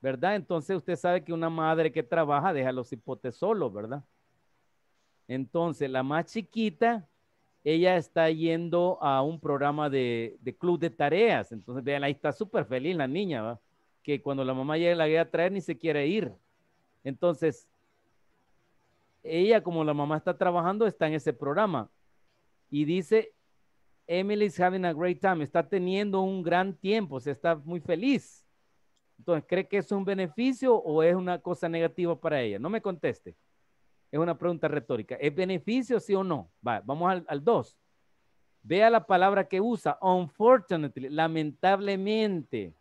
¿verdad? Entonces usted sabe que una madre que trabaja deja los hipotes solos, ¿verdad? Entonces la más chiquita, ella está yendo a un programa de, club de tareas. Entonces, vean, ahí está súper feliz la niña, ¿va? Que cuando la mamá llega, la voy a traer, ni se quiere ir. Entonces, ella como la mamá está trabajando, está en ese programa. Y dice, Emily's having a great time, está teniendo un gran tiempo, se está muy feliz. Entonces, ¿cree que es un beneficio o es una cosa negativa para ella? No me conteste. Es una pregunta retórica. ¿Es beneficio sí o no? Va, vamos al 2. Vea la palabra que usa, unfortunately, lamentablemente.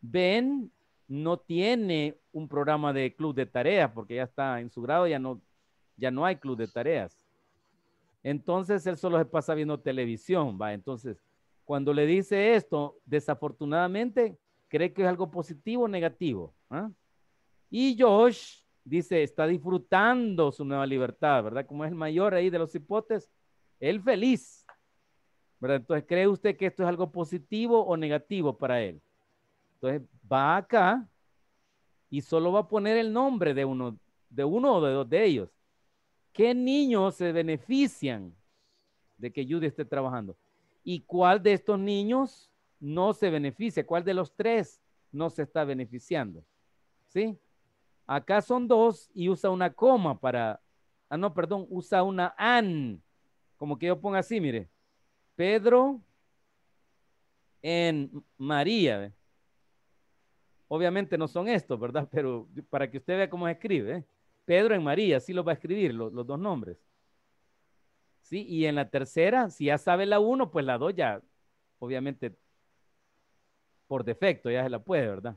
Ben no tiene un programa de club de tareas, porque ya está en su grado, ya no, ya no hay club de tareas. Entonces él solo se pasa viendo televisión, va. Entonces, cuando le dice esto, desafortunadamente cree que es algo positivo o negativo. ¿ah? Y Josh dice, está disfrutando su nueva libertad, ¿verdad? Como es el mayor ahí de los hipotes, él feliz. ¿verdad? Entonces, ¿cree usted que esto es algo positivo o negativo para él? Entonces va acá y solo va a poner el nombre de uno, de uno o de dos de ellos. ¿Qué niños se benefician de que Judy esté trabajando? ¿Y cuál de estos niños no se beneficia? ¿Cuál de los tres no se está beneficiando? ¿Sí? Acá son dos y usa una coma para, ah, no, perdón, usa una an, como que yo ponga así, mire, Pedro en María, Obviamente no son estos, ¿verdad? Pero para que usted vea cómo se escribe. ¿eh? Pedro en María, sí lo va a escribir, los, dos nombres. ¿Sí? Y en la tercera, si ya sabe la uno, pues la dos ya, obviamente, por defecto ya se la puede, ¿verdad?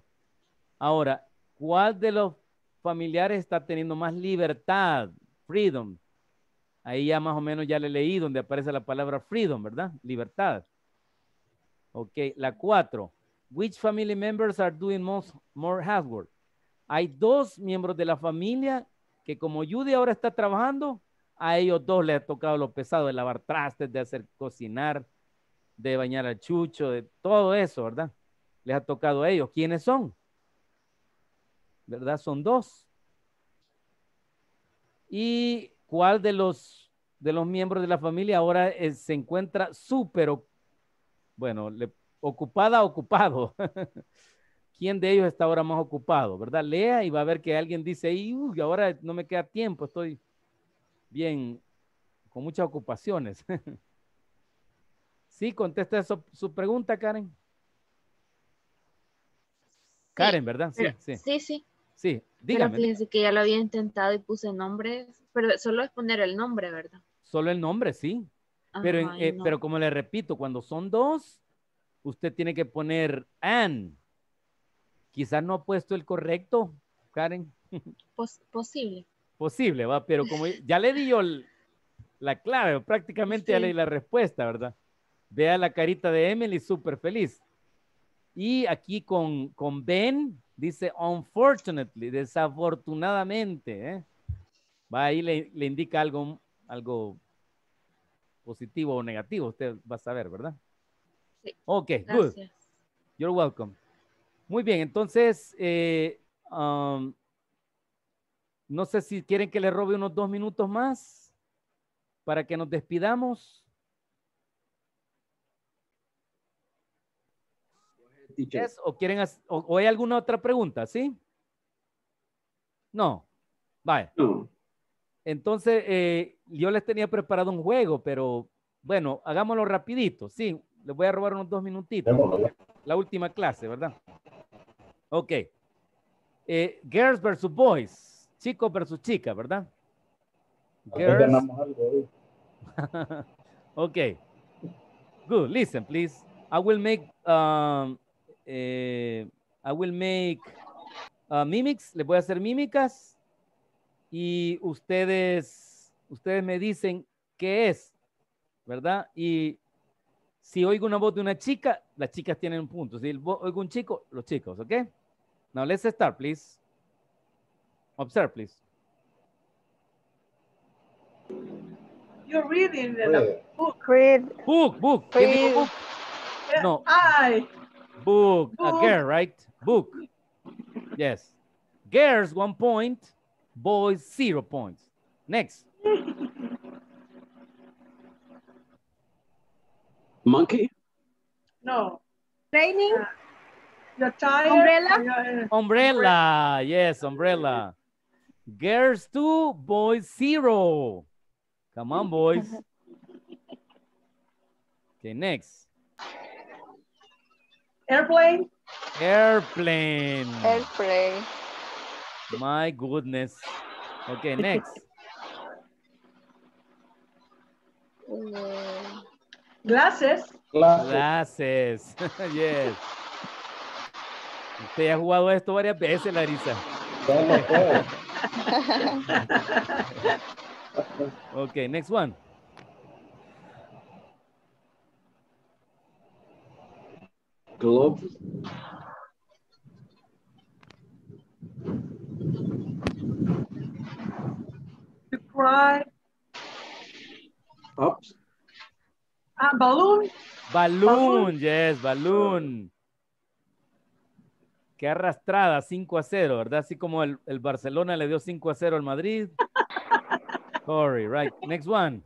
Ahora, ¿cuál de los familiares está teniendo más libertad? Freedom. Ahí ya más o menos ya le leí donde aparece la palabra freedom, ¿verdad? Libertad. Ok, la cuatro. Which family members are doing most, more hard Hay dos miembros de la familia que como Judy ahora está trabajando, a ellos dos les ha tocado lo pesado de lavar trastes, de hacer cocinar, de bañar al chucho, de todo eso, ¿verdad? Les ha tocado a ellos. ¿Quiénes son? ¿Verdad? Son dos. ¿Y cuál de los, de los miembros de la familia ahora eh, se encuentra súper, bueno, le ocupada, ocupado. ¿Quién de ellos está ahora más ocupado? ¿Verdad? Lea y va a ver que alguien dice, y ahora no me queda tiempo, estoy bien, con muchas ocupaciones. sí, contesta su pregunta, Karen. Karen, ¿verdad? Sí, sí. Sí, sí. Sí, dígame. Pero fíjense que ya lo había intentado y puse nombres, pero solo es poner el nombre, ¿verdad? Solo el nombre, sí. pero, eh, pero como le repito, cuando son dos, usted tiene que poner and, Quizás no ha puesto el correcto, Karen. posible. Posible, va, pero como ya le di la clave, prácticamente ya le di la respuesta, ¿verdad? Vea la carita de Emily, súper feliz. Y aquí con, con Ben, dice unfortunately, desafortunadamente. ¿eh? Va ahí le, le indica algo, algo positivo o negativo, usted va a saber, ¿verdad? Okay, Ok, good. You're welcome. Muy bien, entonces, eh, um, no sé si quieren que le robe unos dos minutos más para que nos despidamos. ¿O quieren o, hay alguna otra pregunta? ¿Sí? No. Vale. Entonces, eh, yo les tenía preparado un juego, pero bueno, hagámoslo rapidito. Sí, les voy a robar unos dos minutitos. La última clase, ¿verdad? Ok. Eh, girls versus boys. Chicos versus chicas, ¿verdad? Girls. ok. Good. Listen, please. I will make um, eh, I will make uh, mimics. Les voy a hacer mímicas y ustedes ustedes me dicen qué es, ¿verdad? Y si oigo una voz de una chica, las chicas tienen un punto. Si oigo un chico, los chicos, ¿ok? Now let's start, please. Observe, please. You're reading the book. Read. Book, book. book? No. I. Book. book. A girl, right? Book. Yes. Girls, one point. Boys, zero points. Next. Monkey? No. Raining? Uh, your child? Uh, umbrella? umbrella, yes, umbrella. Girls two, boys zero. Come on, boys. okay, next. Airplane? Airplane. Airplane. My goodness. Okay, next. Mm. Glasses. Glasses. yes. Usted ha jugado esto varias veces, Larisa. Pues. Ok, next one. Globe. To cry. Ah, balloon. balloon. yes, balloon. Qué arrastrada, 5 a 0, ¿verdad? Así como el, Barcelona le dio 5 a 0 al Madrid. right. Next one.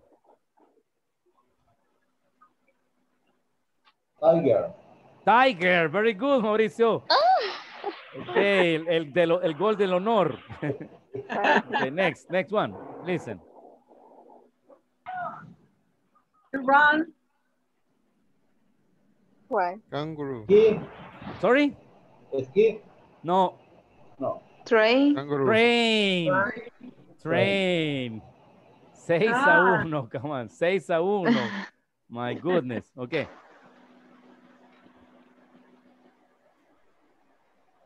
Tiger. Tiger, very good, Mauricio. Ah. el, el, de lo, gol del honor. next, next one. Listen. Why? Kangaroo. Ski. Sorry? Ski? No. No. Train. Kangaroo. Train. Train. Train. 6 ah. a 1, come on. 6 a 1. My goodness. Okay.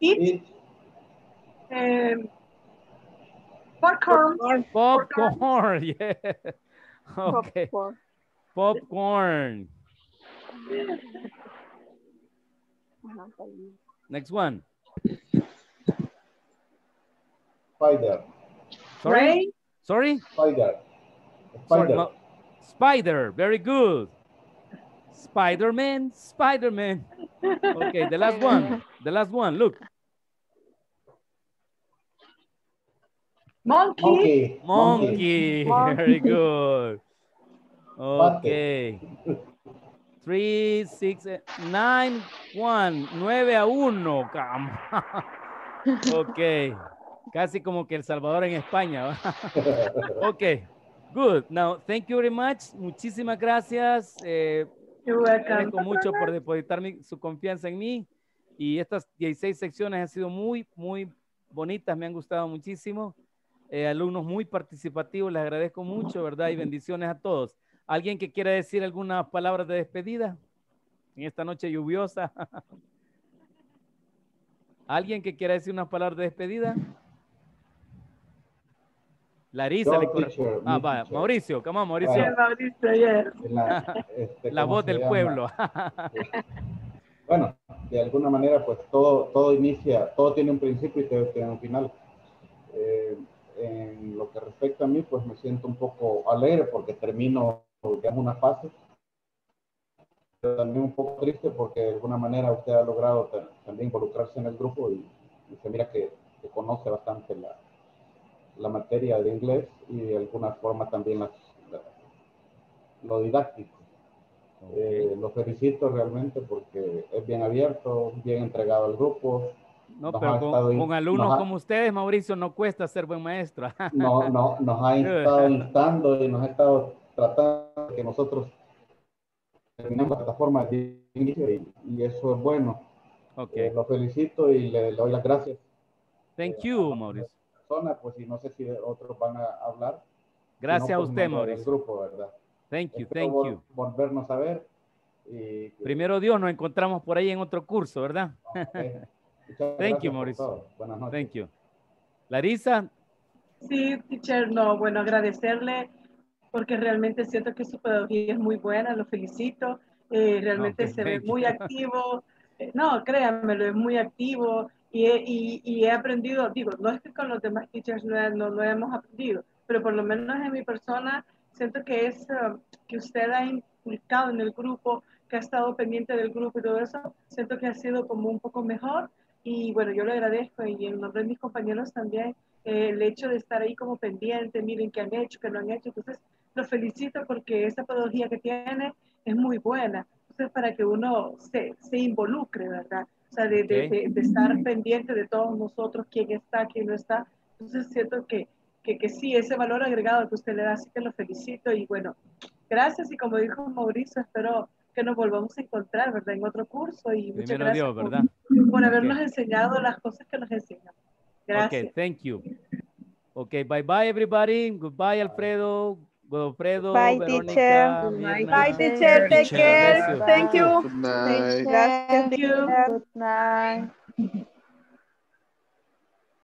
Eat. Um, popcorn. Popcorn. popcorn. popcorn. Yeah. Okay. Popcorn. popcorn. Next one. Spider. Sorry? Ray? Sorry? Spider. Spider. Sorry, no. Spider. Very good. Spider-Man, Spider-Man. Okay, the last one. The last one. Look. Monkey. Monkey. Monkey. Monkey. Very good. Okay. 3, 6, 9, 1. 9 a 1. ok. Casi como que El Salvador en España. ok. Good. Now, thank you very much. Muchísimas gracias. Eh, agradezco mucho por depositar su confianza en mí. Y estas 16 secciones han sido muy, muy bonitas. Me han gustado muchísimo. Eh, alumnos muy participativos. Les agradezco mucho, ¿verdad? Y bendiciones a todos. ¿Alguien que quiera decir algunas palabras de despedida en esta noche lluviosa? ¿Alguien que quiera decir unas palabras de despedida? Larisa, le ah, va. Mauricio, come Mauricio. La, este, voz del pueblo. Este, bueno, de alguna manera, pues todo, todo inicia, todo tiene un principio y tiene un final. Eh, en lo que respecta a mí, pues me siento un poco alegre porque termino bloqueamos una fase. Pero también un poco triste porque de alguna manera usted ha logrado también involucrarse en el grupo y, se mira que, conoce bastante la, la, materia de inglés y de alguna forma también lo didáctico. Eh, lo felicito realmente porque es bien abierto, bien entregado al grupo. No, con, alumnos como ustedes, Mauricio, no cuesta ser buen maestro. no, no, nos ha estado instando y nos ha estado que nosotros terminemos la plataforma de inicio y, eso es bueno. Eh, lo felicito y le, doy las gracias. Thank eh, you, Mauricio. Pues, no sé si otros van a hablar. Gracias a pues, usted, Mauricio. grupo, ¿verdad? Thank you, thank you. Volvernos a ver. Primero Dios, nos encontramos por ahí en otro curso, ¿verdad? Okay. Thank you, Mauricio. Buenas noches. Thank you. Larisa. Sí, teacher, no, bueno, agradecerle porque realmente siento que su pedagogía es muy buena, lo felicito, eh, realmente se ve muy activo, eh, no, lo es muy activo y he, aprendido, digo, no es que con los demás teachers no, lo hemos aprendido, pero por lo menos en mi persona siento que es um, que usted ha implicado en el grupo, que ha estado pendiente del grupo y todo eso, siento que ha sido como un poco mejor y bueno, yo le agradezco y en nombre de mis compañeros también eh, el hecho de estar ahí como pendiente, miren qué han hecho, qué no han hecho, entonces lo felicito porque esa pedagogía que tiene es muy buena. Entonces, para que uno se, se involucre, ¿verdad? O sea, de, de, estar pendiente de todos nosotros, quién está, quién no está. Entonces, siento que, que, que sí, ese valor agregado que usted le da, así que lo felicito y bueno, gracias y como dijo Mauricio, espero que nos volvamos a encontrar, ¿verdad? En otro curso y muchas gracias Dios, por, ¿verdad? por, habernos enseñado las cosas que nos enseñan. Gracias. Okay, thank you. ok bye bye everybody. Goodbye Alfredo. Bye, Verónica, teacher. Bye, Bye, teacher. Take care. Thank you. Good night. Thank you. Good night.